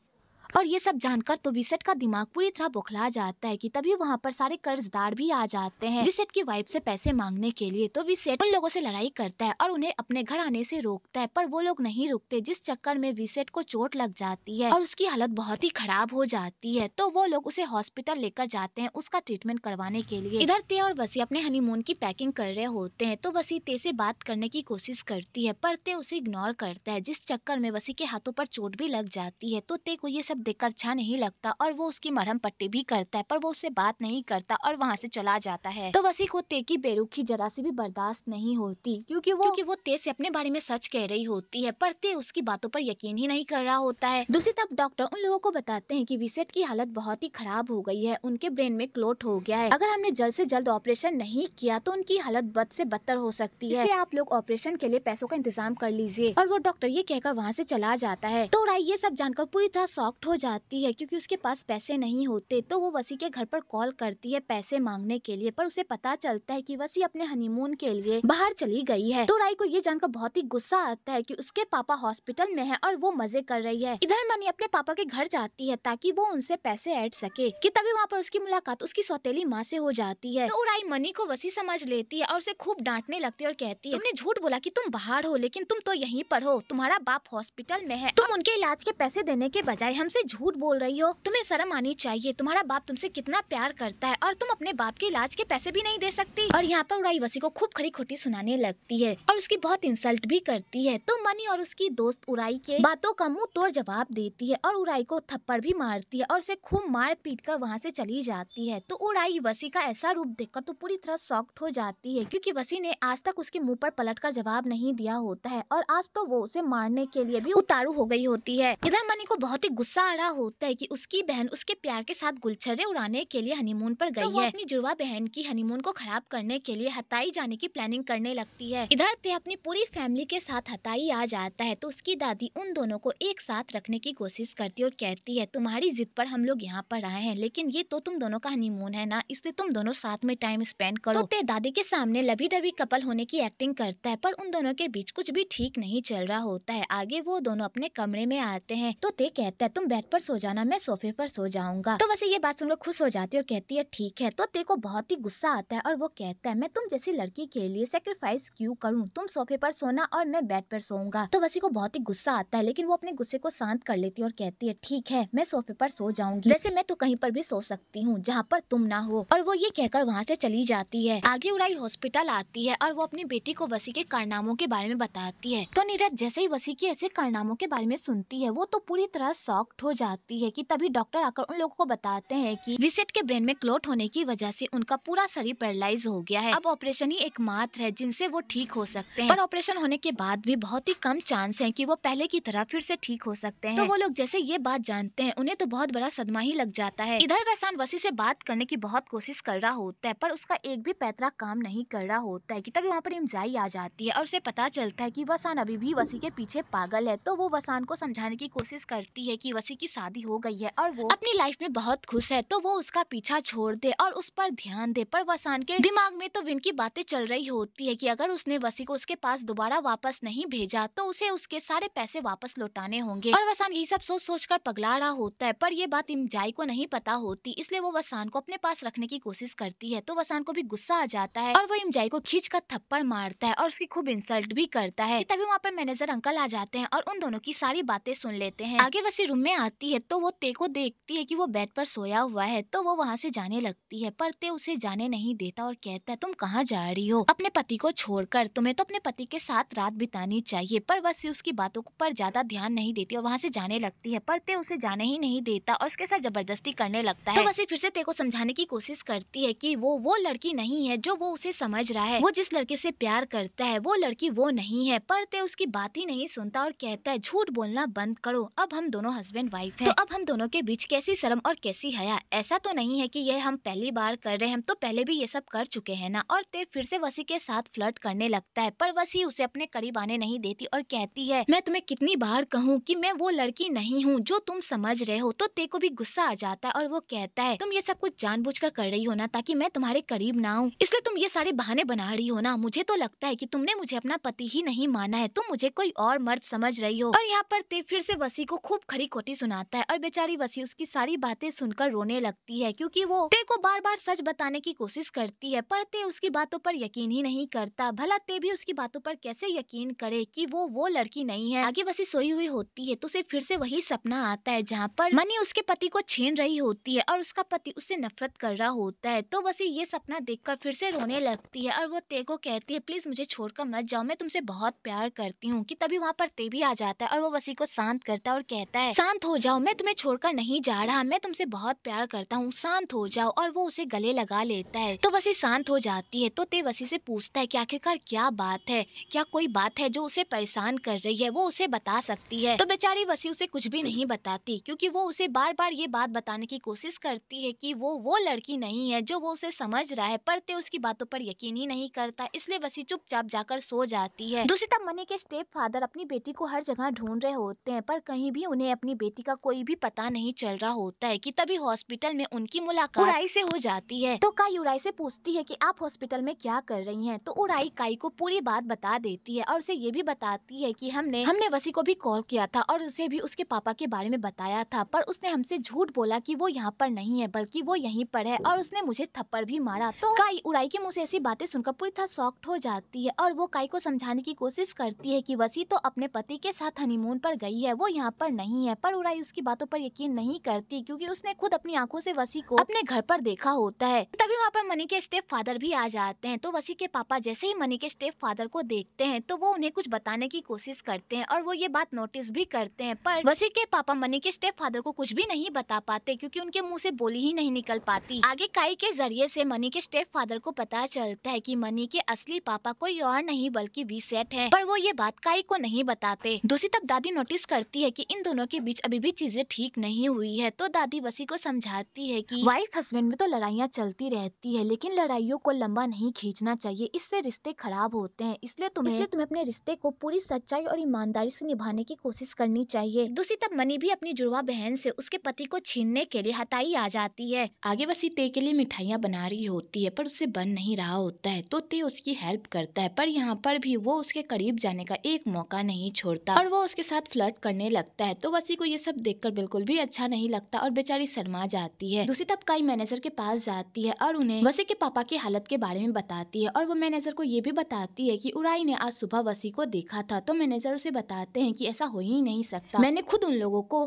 और ये सब जानकर तो विसेट का दिमाग पूरी तरह बुखला जाता है कि तभी वहाँ पर सारे कर्जदार भी आ जाते हैं विसेट की वाइफ से पैसे मांगने के लिए तो विसेट उन लोगों से लड़ाई करता है और उन्हें अपने घर आने से रोकता है पर वो लोग नहीं रुकते जिस चक्कर में विसेट को चोट लग जाती है और उसकी हालत बहुत ही खराब हो जाती है तो वो लोग उसे हॉस्पिटल लेकर जाते हैं उसका ट्रीटमेंट करवाने के लिए इधर ते और वसी अपने हनीमून की पैकिंग कर रहे होते हैं तो वसी ते से बात करने की कोशिश करती है पर ते उसे इग्नोर करता है जिस चक्कर में वसी के हाथों पर चोट भी लग जाती है तो ते को ये सब देखकर अच्छा नहीं लगता और वो उसकी मरहम पट्टी भी करता है पर वो उससे बात नहीं करता और वहाँ से चला जाता है तो वसी को ते की की जरा सी भी बर्दाश्त नहीं होती क्योंकि वो क्योंकि वो ते से अपने बारे में सच कह रही होती है पर ते उसकी बातों पर यकीन ही नहीं कर रहा होता है दूसरी तरफ डॉक्टर उन लोगों को बताते हैं कि विसेट की हालत बहुत ही खराब हो गई है उनके ब्रेन में क्लोट हो गया है अगर हमने जल्द से जल्द ऑपरेशन नहीं किया तो उनकी हालत बद से बदतर हो सकती है इसलिए आप लोग ऑपरेशन के लिए पैसों का इंतजाम कर लीजिए और वो डॉक्टर ये कहकर वहाँ से चला जाता है तो राय ये सब जानकर पूरी तरह सॉफ्ट हो जाती है क्योंकि उसके पास पैसे नहीं होते तो वो वसी के घर पर कॉल करती है पैसे मांगने के लिए पर उसे पता चलता है कि वसी अपने हनीमून के लिए बाहर चली गई है तो राय को ये जानकर बहुत ही गुस्सा आता है कि उसके पापा हॉस्पिटल में है और वो मजे कर रही है इधर मनी अपने पापा के घर जाती है ताकि वो उनसे पैसे ऐड सके कि तभी वहाँ पर उसकी मुलाकात उसकी सौतेली माँ से हो जाती है तो राय मनी को वसी समझ लेती है और उसे खूब डांटने लगती है और कहती है तुमने झूठ बोला कि तुम बाहर हो लेकिन तुम तो यहीं पर हो तुम्हारा बाप हॉस्पिटल में है तुम उनके इलाज के पैसे देने के बजाय हमसे झूठ बोल रही हो तुम्हें शर्म आनी चाहिए तुम्हारा बाप तुमसे कितना प्यार करता है और तुम अपने बाप के इलाज के पैसे भी नहीं दे सकती और यहाँ पर उड़ाई वसी को खूब खड़ी खोटी सुनाने लगती है और उसकी बहुत इंसल्ट भी करती है तो मनी और उसकी दोस्त उड़ाई के बातों का मुंह तोड़ जवाब देती है और उड़ाई को थप्पड़ भी मारती है और उसे खूब मार पीट कर वहाँ से चली जाती है तो उड़ाई वसी का ऐसा रूप देखकर तो पूरी तरह सॉक्ट हो जाती है क्योंकि वसी ने आज तक उसके मुंह पर पलट कर जवाब नहीं दिया होता है और आज तो वो उसे मारने के लिए भी उतारू हो गई होती है इधर मनी को बहुत ही गुस्सा तारा होता है कि उसकी बहन उसके प्यार के साथ गुलछरे उड़ाने के लिए हनीमून पर तो गई तो है अपनी जुड़वा बहन की हनीमून को खराब करने के लिए हताई जाने की प्लानिंग करने लगती है इधर ते अपनी पूरी फैमिली के साथ हताई आ जाता है तो उसकी दादी उन दोनों को एक साथ रखने की कोशिश करती है और कहती है तुम्हारी जिद पर हम लोग यहाँ पर आए हैं लेकिन ये तो तुम दोनों का हनीमून है ना इसलिए तुम दोनों साथ में टाइम स्पेंड करो तो ते दादी के सामने लभी डबी कपल होने की एक्टिंग करता है पर उन दोनों के बीच कुछ भी ठीक नहीं चल रहा होता है आगे वो दोनों अपने कमरे में आते हैं तो ते कहता है तुम बेड पर सो जाना मैं सोफे पर सो जाऊंगा तो वैसे ये बात सुनकर खुश हो जाती है और कहती है ठीक है तो तेरे को बहुत ही गुस्सा आता है और वो कहता है मैं तुम जैसी लड़की के लिए सेक्रीफाइस क्यूँ करूँ तुम सोफे पर सोना और मैं बेड पर सोऊंगा तो वैसे को बहुत ही गुस्सा आता है लेकिन वो अपने गुस्से को शांत कर लेती है और कहती है ठीक है मैं सोफे पर सो जाऊंगी वैसे मैं तो कहीं पर भी सो सकती हूँ जहाँ पर तुम ना हो और वो ये कहकर वहाँ से चली जाती है आगे उड़ाई हॉस्पिटल आती है और वो अपनी बेटी को वसी के कारनामों के बारे में बताती है तो नीरज जैसे ही वसी के ऐसे कारनामों के बारे में सुनती है वो तो पूरी तरह सॉक्ट हो जाती है कि तभी डॉक्टर आकर उन लोगों को बताते हैं कि विसेट के ब्रेन में क्लोट होने की वजह से उनका पूरा शरीर पैरलाइज हो गया है अब ऑपरेशन ही एकमात्र है जिनसे वो ठीक हो सकते हैं पर ऑपरेशन होने के बाद भी बहुत ही कम चांस है की वो पहले की तरह फिर से ठीक हो सकते हैं तो वो लोग जैसे ये बात जानते हैं उन्हें तो बहुत बड़ा सदमा ही लग जाता है इधर वसान वसी से बात करने की बहुत कोशिश कर रहा होता है पर उसका एक भी पैतरा काम नहीं कर रहा होता है की तभी वहाँ पर इमजाई आ जाती है और उसे पता चलता है की वसान अभी भी वसी के पीछे पागल है तो वो वसान को समझाने की कोशिश करती है कि वसी किसी की शादी हो गई है और वो अपनी लाइफ में बहुत खुश है तो वो उसका पीछा छोड़ दे और उस पर ध्यान दे पर वसान के दिमाग में तो विन की बातें चल रही होती है कि अगर उसने वसी को उसके पास दोबारा वापस नहीं भेजा तो उसे उसके सारे पैसे वापस लौटाने होंगे और वसान यही सब सोच सोच कर पगला रहा होता है पर ये बात इमजाई को नहीं पता होती इसलिए वो वसान को अपने पास रखने की कोशिश करती है तो वसान को भी गुस्सा आ जाता है और वो इमजाई को खींच कर थप्पड़ मारता है और उसकी खूब इंसल्ट भी करता है तभी वहाँ पर मैनेजर अंकल आ जाते हैं और उन दोनों की सारी बातें सुन लेते हैं आगे वसी रूम में आ आती है तो वो ते को देखती है कि वो बेड पर सोया हुआ है तो वो वहाँ से जाने लगती है पर ते उसे जाने नहीं देता और कहता है तुम कहाँ जा रही हो अपने पति को छोड़कर तुम्हें तो अपने पति के साथ रात बितानी चाहिए पर वह उसकी बातों पर ज्यादा ध्यान नहीं देती और वहाँ से जाने लगती है पर ते उसे जाने ही नहीं देता और उसके साथ जबरदस्ती करने लगता है तो वैसे फिर से ते को समझाने की कोशिश करती है की वो वो लड़की नहीं है जो वो उसे समझ रहा है वो जिस लड़के से प्यार करता है वो लड़की वो नहीं है पर ते उसकी बात ही नहीं सुनता और कहता है झूठ बोलना बंद करो अब हम दोनों हस्बैंड वाइफ तो है तो अब हम दोनों के बीच कैसी शर्म और कैसी हया ऐसा तो नहीं है कि यह हम पहली बार कर रहे हैं हम तो पहले भी ये सब कर चुके हैं ना और तेव फिर से वसी के साथ फ्लर्ट करने लगता है पर वसी उसे अपने करीब आने नहीं देती और कहती है मैं तुम्हें कितनी बार कहूँ की मैं वो लड़की नहीं हूँ जो तुम समझ रहे हो तो ते को भी गुस्सा आ जाता है और वो कहता है तुम ये सब कुछ जान कर रही हो ना ताकि मैं तुम्हारे करीब ना हूँ इसलिए तुम ये सारे बहाने बना रही हो ना मुझे तो लगता है की तुमने मुझे अपना पति ही नहीं माना है तुम मुझे कोई और मर्द समझ रही हो और यहाँ पर ते फिर से वसी को खूब खड़ी कोटी सुनाता है और बेचारी वसी उसकी सारी बातें सुनकर रोने लगती है क्योंकि वो ते को बार बार सच बताने की कोशिश करती है पर ते उसकी बातों पर यकीन ही नहीं करता भला ते भी उसकी बातों पर कैसे यकीन करे कि वो वो लड़की नहीं है आगे वसी सोई हुई होती है तो उसे फिर से वही सपना आता है जहाँ पर मनी उसके पति को छीन रही होती है और उसका पति उससे नफरत कर रहा होता है तो वसी ये सपना कर फिर से रोने लगती है और वो ते को कहती है प्लीज मुझे छोड़कर मत जाओ मैं तुमसे बहुत प्यार करती हूँ की तभी वहाँ पर ते भी आ जाता है और वो वसी को शांत करता है और कहता है शांत हो हो जाओ मैं तुम्हें छोड़कर नहीं जा रहा मैं तुमसे बहुत प्यार करता हूँ शांत हो जाओ और वो उसे गले लगा लेता है तो वसी शांत हो जाती है तो तेवसी से पूछता है कि आखिरकार क्या बात है क्या कोई बात है जो उसे परेशान कर रही है वो उसे बता सकती है तो बेचारी वसी उसे कुछ भी नहीं बताती क्योंकि वो उसे बार बार ये बात बताने की कोशिश करती है कि वो वो लड़की नहीं है जो वो उसे समझ रहा है पर ते उसकी बातों पर यकीन ही नहीं करता इसलिए वसी चुपचाप जाकर सो जाती है दूसरी तब मनी के स्टेप फादर अपनी बेटी को हर जगह ढूंढ रहे होते हैं पर कहीं भी उन्हें अपनी बेटी बेटी का कोई भी पता नहीं चल रहा होता है कि तभी हॉस्पिटल में उनकी मुलाकात उड़ाई से हो जाती है तो काई उड़ाई से पूछती है कि आप हॉस्पिटल में क्या कर रही हैं तो उड़ाई काई को पूरी बात बता देती है और उसे ये भी बताती है कि हमने हमने वसी को भी कॉल किया था और उसे भी उसके पापा के बारे में बताया था पर उसने हमसे झूठ बोला कि वो यहाँ पर नहीं है बल्कि वो यहीं पर है और उसने मुझे थप्पड़ भी मारा तो काई उड़ाई के मुँह से ऐसी बातें सुनकर पूरी तरह सॉक्ट हो जाती है और वो काई को समझाने की कोशिश करती है की वसी तो अपने पति के साथ हनीमून पर गई है वो यहाँ पर नहीं है पर राय उसकी बातों पर यकीन नहीं करती क्योंकि उसने खुद अपनी आंखों से वसी को अपने घर पर देखा होता है तभी वहाँ पर मनी के स्टेप फादर भी आ जाते हैं तो वसी के पापा जैसे ही मनी के स्टेप फादर को देखते हैं तो वो उन्हें कुछ बताने की कोशिश करते हैं और वो ये बात नोटिस भी करते हैं पर वसी के पापा मनी के स्टेप फादर को कुछ भी नहीं बता पाते क्यूँकी उनके मुँह ऐसी बोली ही नहीं निकल पाती आगे काई के जरिए ऐसी मनी के स्टेप फादर को पता चलता है की मनी के असली पापा कोई और नहीं बल्कि वी सेट है पर वो ये बात काई को नहीं बताते दूसरी तब दादी नोटिस करती है की इन दोनों के बीच अभी अभी भी चीज़ें ठीक नहीं हुई है तो दादी बसी को समझाती है कि वाइफ हस्बैंड में तो लड़ाइयाँ चलती रहती है लेकिन लड़ाइयों को लंबा नहीं खींचना चाहिए इससे रिश्ते खराब होते हैं इसलिए तुम्हें इसलिए तुम्हें अपने रिश्ते को पूरी सच्चाई और ईमानदारी से निभाने की कोशिश करनी चाहिए दूसरी तरफ मनी भी अपनी जुड़वा बहन से उसके पति को छीनने के लिए हताई आ जाती है आगे बसी ते के लिए मिठाइयाँ बना रही होती है पर उसे बन नहीं रहा होता है तो ते उसकी हेल्प करता है पर यहाँ पर भी वो उसके करीब जाने का एक मौका नहीं छोड़ता और वो उसके साथ फ्लर्ट करने लगता है तो बसी को ये सब देखकर बिल्कुल भी अच्छा नहीं लगता और बेचारी शर्मा जाती है दूसरी तब कई मैनेजर के पास जाती है और उन्हें वसी के पापा की हालत के बारे में बताती है और वो मैनेजर को ये भी बताती है की उड़ाई ने आज सुबह वसी को देखा था तो मैनेजर उसे बताते हैं की ऐसा हो ही नहीं सकता मैंने खुद उन लोगों को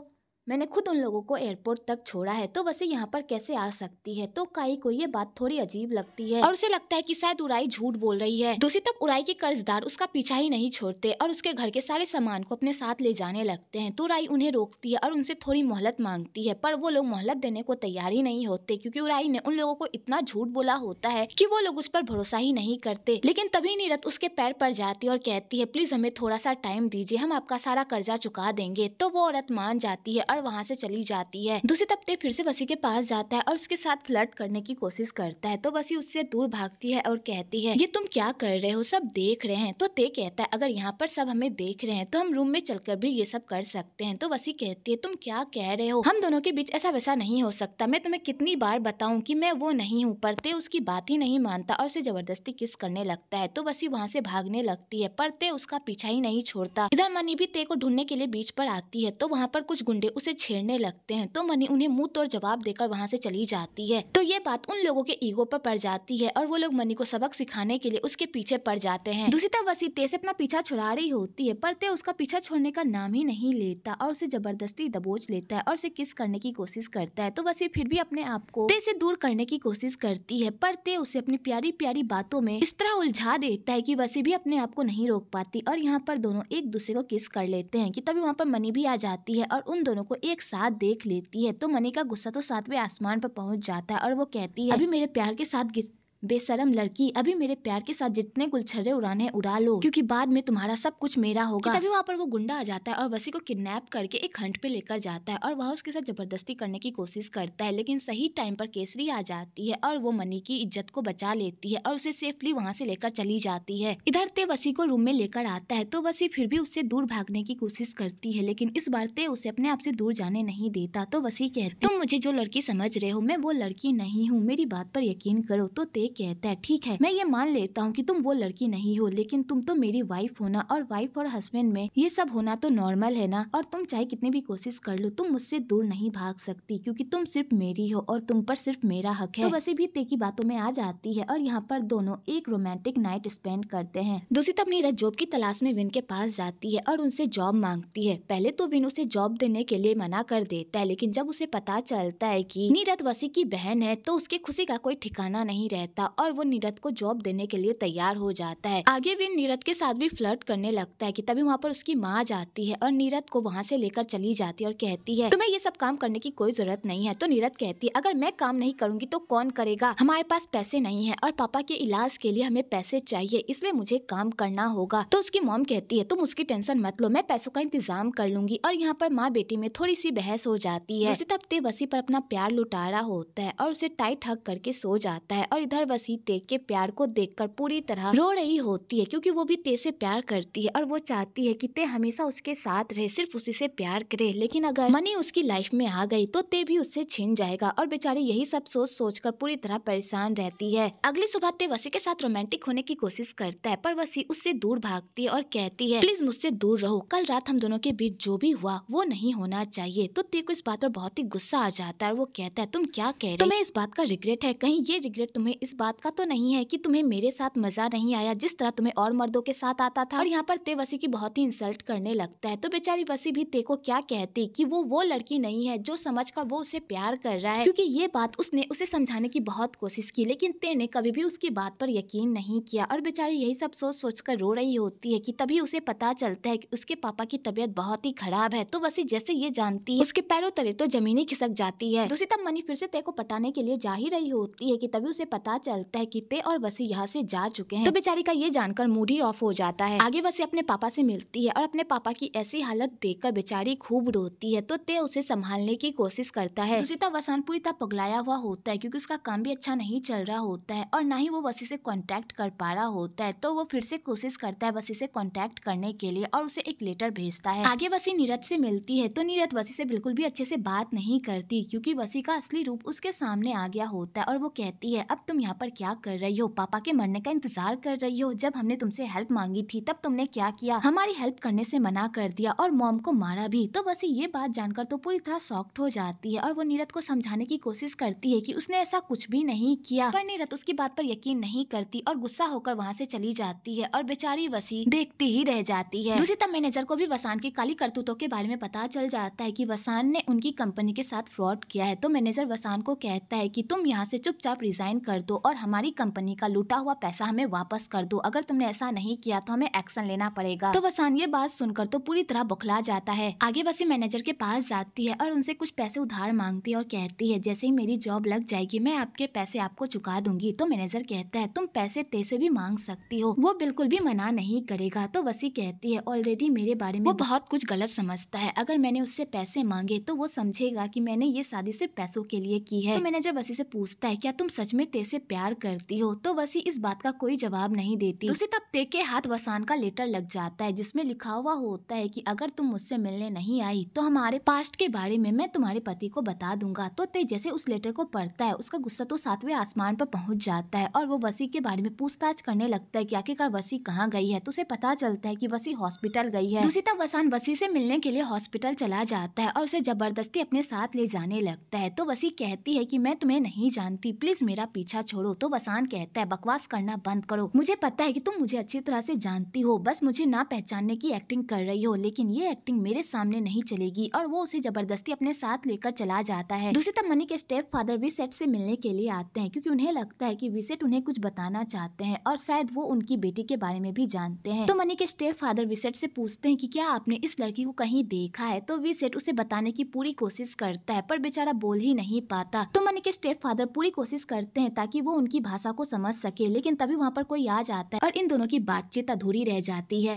मैंने खुद उन लोगों को एयरपोर्ट तक छोड़ा है तो वैसे यहाँ पर कैसे आ सकती है तो काई को ये बात थोड़ी अजीब लगती है और उसे लगता है कि शायद उराई झूठ बोल रही है दूसरी तब उराई के कर्जदार उसका पीछा ही नहीं छोड़ते और उसके घर के सारे सामान को अपने साथ ले जाने लगते हैं तो उराई उन्हें रोकती है और उनसे थोड़ी मोहलत मांगती है पर वो लोग मोहलत देने को तैयार ही नहीं होते क्यूँकी उराई ने उन लोगों को इतना झूठ बोला होता है की वो लोग उस पर भरोसा ही नहीं करते लेकिन तभी नीरत उसके पैर पर जाती है और कहती है प्लीज हमें थोड़ा सा टाइम दीजिए हम आपका सारा कर्जा चुका देंगे तो वो औरत मान जाती है और और वहाँ से चली जाती है दूसरी तपते फिर से वसी के पास जाता है और उसके साथ फ्लर्ट करने की कोशिश करता है तो वसी उससे दूर भागती है और कहती है ये तुम क्या कर रहे हो सब देख रहे हैं तो ते कहता है अगर यहाँ पर सब हमें देख रहे हैं तो हम रूम में चलकर भी ये सब कर सकते हैं तो वसी कहती है तुम क्या कह रहे हो हम दोनों के बीच ऐसा वैसा नहीं हो सकता मैं तुम्हें कितनी बार बताऊँ की मैं वो नहीं हूँ पर ते उसकी बात ही नहीं मानता और उसे जबरदस्ती किस करने लगता है तो वसी वहाँ से भागने लगती है पर ते उसका पीछा ही नहीं छोड़ता इधर मनी भी ते को ढूंढने के लिए बीच पर आती है तो वहाँ पर कुछ गुंडे उसे उसे छेड़ने लगते हैं तो मनी उन्हें मुंह तोड़ जवाब देकर वहाँ से चली जाती है तो ये बात उन लोगों के ईगो पर पड़ जाती है और वो लोग मनी को सबक सिखाने के लिए उसके पीछे पड़ जाते हैं दूसरी तरफ वसी तेज अपना पीछा छुड़ा रही होती है पर ते उसका पीछा छोड़ने का नाम ही नहीं लेता और उसे जबरदस्ती दबोच लेता है और उसे किस करने की कोशिश करता है तो वसी फिर भी अपने आप को ते से दूर करने की कोशिश करती है पर ते उसे अपनी प्यारी प्यारी बातों में इस तरह उलझा देता है की वसी भी अपने आप को नहीं रोक पाती और यहाँ पर दोनों एक दूसरे को किस कर लेते हैं की तभी वहाँ पर मनी भी आ जाती है और उन दोनों को एक साथ देख लेती है तो मनी का गुस्सा तो सातवें आसमान पर पहुंच जाता है और वो कहती है अभी मेरे प्यार के साथ बेसरम लड़की अभी मेरे प्यार के साथ जितने गुलछर्रे उड़ाने उड़ा लो क्योंकि बाद में तुम्हारा सब कुछ मेरा होगा तभी वहाँ पर वो गुंडा आ जाता है और वसी को किडनैप करके एक हंट पे लेकर जाता है और वह उसके साथ जबरदस्ती करने की कोशिश करता है लेकिन सही टाइम पर केसरी आ जाती है और वो मनी की इज्जत को बचा लेती है और उसे सेफली वहाँ से लेकर चली जाती है इधर ते वसी को रूम में लेकर आता है तो वसी फिर भी उससे दूर भागने की कोशिश करती है लेकिन इस बार ते उसे अपने आप से दूर जाने नहीं देता तो वसी कहते तुम मुझे जो लड़की समझ रहे हो मैं वो लड़की नहीं हूँ मेरी बात पर यकीन करो तो ते कहता है ठीक है मैं ये मान लेता हूँ कि तुम वो लड़की नहीं हो लेकिन तुम तो मेरी वाइफ होना और वाइफ और हस्बैंड में ये सब होना तो नॉर्मल है ना और तुम चाहे कितनी भी कोशिश कर लो तुम मुझसे दूर नहीं भाग सकती क्योंकि तुम सिर्फ मेरी हो और तुम पर सिर्फ मेरा हक है तो वैसे भी की बातों में आ जाती है और यहाँ पर दोनों एक रोमांटिक नाइट स्पेंड करते हैं दूसरी तब नीरज जॉब की तलाश में विन के पास जाती है और उनसे जॉब मांगती है पहले तो विन उसे जॉब देने के लिए मना कर देता है लेकिन जब उसे पता चलता है की नीरज वसी की बहन है तो उसके खुशी का कोई ठिकाना नहीं रहता करता और वो नीरत को जॉब देने के लिए तैयार हो जाता है आगे भी नीरत के साथ भी फ्लर्ट करने लगता है कि तभी वहाँ पर उसकी माँ जाती है और नीरत को वहाँ से लेकर चली जाती है और कहती है तुम्हें ये सब काम करने की कोई जरूरत नहीं है तो नीरत कहती है अगर मैं काम नहीं करूंगी तो कौन करेगा हमारे पास पैसे नहीं है और पापा के इलाज के लिए हमें पैसे चाहिए इसलिए मुझे काम करना होगा तो उसकी मॉम कहती है तुम उसकी टेंशन मत लो मैं पैसों का इंतजाम कर लूंगी और यहाँ पर माँ बेटी में थोड़ी सी बहस हो जाती है उसे तब तेवसी पर अपना प्यार लुटा रहा होता है और उसे टाइट हक करके सो जाता है और इधर बसी ते के प्यार को देखकर पूरी तरह रो रही होती है क्योंकि वो भी ते से प्यार करती है और वो चाहती है कि ते हमेशा उसके साथ रहे सिर्फ उसी से प्यार करे लेकिन अगर मनी उसकी लाइफ में आ गई तो ते भी उससे छीन जाएगा और बेचारी यही सब सोच सोच कर पूरी तरह परेशान रहती है अगली सुबह ते वसी के साथ रोमांटिक होने की कोशिश करता है पर वसी उससे दूर भागती है और कहती है प्लीज मुझसे दूर रहो कल रात हम दोनों के बीच जो भी हुआ वो नहीं होना चाहिए तो ते को इस बात पर बहुत ही गुस्सा आ जाता है और वो कहता है तुम क्या कह रहे तुम्हें इस बात का रिग्रेट है कहीं ये रिग्रेट तुम्हें इस बात का तो नहीं है कि तुम्हें मेरे साथ मजा नहीं आया जिस तरह तुम्हें और मर्दों के साथ आता था और यहाँ पर ते वसी की बहुत ही इंसल्ट करने लगता है तो बेचारी वसी भी ते को क्या कहती कि वो वो लड़की नहीं है जो समझ कर वो उसे प्यार कर रहा है क्योंकि ये बात उसने उसे समझाने की बहुत कोशिश की लेकिन ते ने कभी भी उसकी बात पर यकीन नहीं किया और बेचारी यही सब सोच सोच कर रो रही होती है की तभी उसे पता चलता है की उसके पापा की तबीयत बहुत ही खराब है तो वसी जैसे ये जानती है उसके पैरों तले तो जमीनी खिसक जाती है दूसरी तब मनी फिर से ते को पटाने के लिए जा ही रही होती है की तभी उसे पता चलता है कि ते और वसी यहाँ से जा चुके हैं तो बेचारी का ये जानकर मूड ही ऑफ हो जाता है आगे वसी अपने पापा से मिलती है और अपने पापा की ऐसी हालत देखकर बेचारी खूब रोती है तो ते उसे संभालने की कोशिश करता है दूसरी वसान पूरी तरह पगलाया हुआ होता है क्योंकि उसका काम भी अच्छा नहीं चल रहा होता है और ना ही वो वसी से कॉन्टेक्ट कर पा रहा होता है तो वो फिर से कोशिश करता है वसी से कॉन्टेक्ट करने के लिए और उसे एक लेटर भेजता है आगे वसी नीरज से मिलती है तो नीरज वसी से बिल्कुल भी अच्छे से बात नहीं करती क्योंकि वसी का असली रूप उसके सामने आ गया होता है और वो कहती है अब तुम यहाँ पर क्या कर रही हो पापा के मरने का इंतजार कर रही हो जब हमने तुमसे हेल्प मांगी थी तब तुमने क्या किया हमारी हेल्प करने से मना कर दिया और मॉम को मारा भी तो वैसे ये बात जानकर तो पूरी तरह सॉफ्ट हो जाती है और वो नीरत को समझाने की कोशिश करती है की उसने ऐसा कुछ भी नहीं किया पर नीरत उसकी बात पर यकीन नहीं करती और गुस्सा होकर वहाँ से चली जाती है और बेचारी वसी देखती ही रह जाती है दूसरी तब मैनेजर को भी वसान के काली करतूतों के बारे में पता चल जाता है कि वसान ने उनकी कंपनी के साथ फ्रॉड किया है तो मैनेजर वसान को कहता है कि तुम यहाँ से चुपचाप रिजाइन कर दो और हमारी कंपनी का लूटा हुआ पैसा हमें वापस कर दो अगर तुमने ऐसा नहीं किया तो हमें एक्शन लेना पड़ेगा तो वसान ये बात सुनकर तो पूरी तरह बुखला जाता है आगे वसीम मैनेजर के पास जाती है और उनसे कुछ पैसे उधार मांगती है और कहती है जैसे ही मेरी जॉब लग जाएगी मैं आपके पैसे आपको चुका दूंगी तो मैनेजर कहता है तुम पैसे तैसे भी मांग सकती हो वो बिल्कुल भी मना नहीं करेगा तो वसी कहती है ऑलरेडी मेरे बारे में वो बहुत कुछ गलत समझता है अगर मैंने उससे पैसे मांगे तो वो समझेगा की मैंने ये शादी सिर्फ पैसों के लिए की है तो मैनेजर वसी से पूछता है क्या तुम सच में तैसे प्यार करती हो तो वसी इस बात का कोई जवाब नहीं देती तो उसे तब ते के हाथ वसान का लेटर लग जाता है जिसमें लिखा हुआ होता है कि अगर तुम मुझसे मिलने नहीं आई तो हमारे पास्ट के बारे में मैं तुम्हारे पति को बता दूंगा तो ते जैसे उस लेटर को पढ़ता है उसका गुस्सा तो सातवें आसमान पर पहुंच जाता है और वो वसी के बारे में पूछताछ करने लगता है कि आखिरकार वसी कहाँ गई है तो उसे पता चलता है कि वसी हॉस्पिटल गई है दूसरी तरफ वसान वसी से मिलने के लिए हॉस्पिटल चला जाता है और उसे जबरदस्ती अपने साथ ले जाने लगता है तो वसी कहती है की मैं तुम्हें नहीं जानती प्लीज मेरा पीछा छोड़ छोड़ो तो बसान कहता है बकवास करना बंद करो मुझे पता है कि तुम मुझे अच्छी तरह से जानती हो बस मुझे ना पहचानने की एक्टिंग कर रही हो लेकिन ये एक्टिंग मेरे सामने नहीं चलेगी और वो उसे जबरदस्ती अपने साथ लेकर चला जाता है दूसरी तरफ मनी के स्टेप फादर विसेट से मिलने के लिए आते हैं क्योंकि उन्हें लगता है कि विसेट उन्हें कुछ बताना चाहते हैं और शायद वो उनकी बेटी के बारे में भी जानते हैं तो मनी के स्टेप फादर विसेट से पूछते हैं कि क्या आपने इस लड़की को कहीं देखा है तो विसेट उसे बताने की पूरी कोशिश करता है पर बेचारा बोल ही नहीं पाता तो मनी के स्टेप फादर पूरी कोशिश करते हैं ताकि वो उनकी भाषा को समझ सके लेकिन तभी वहाँ पर कोई आ जाता है और इन दोनों की बातचीत अधूरी रह जाती है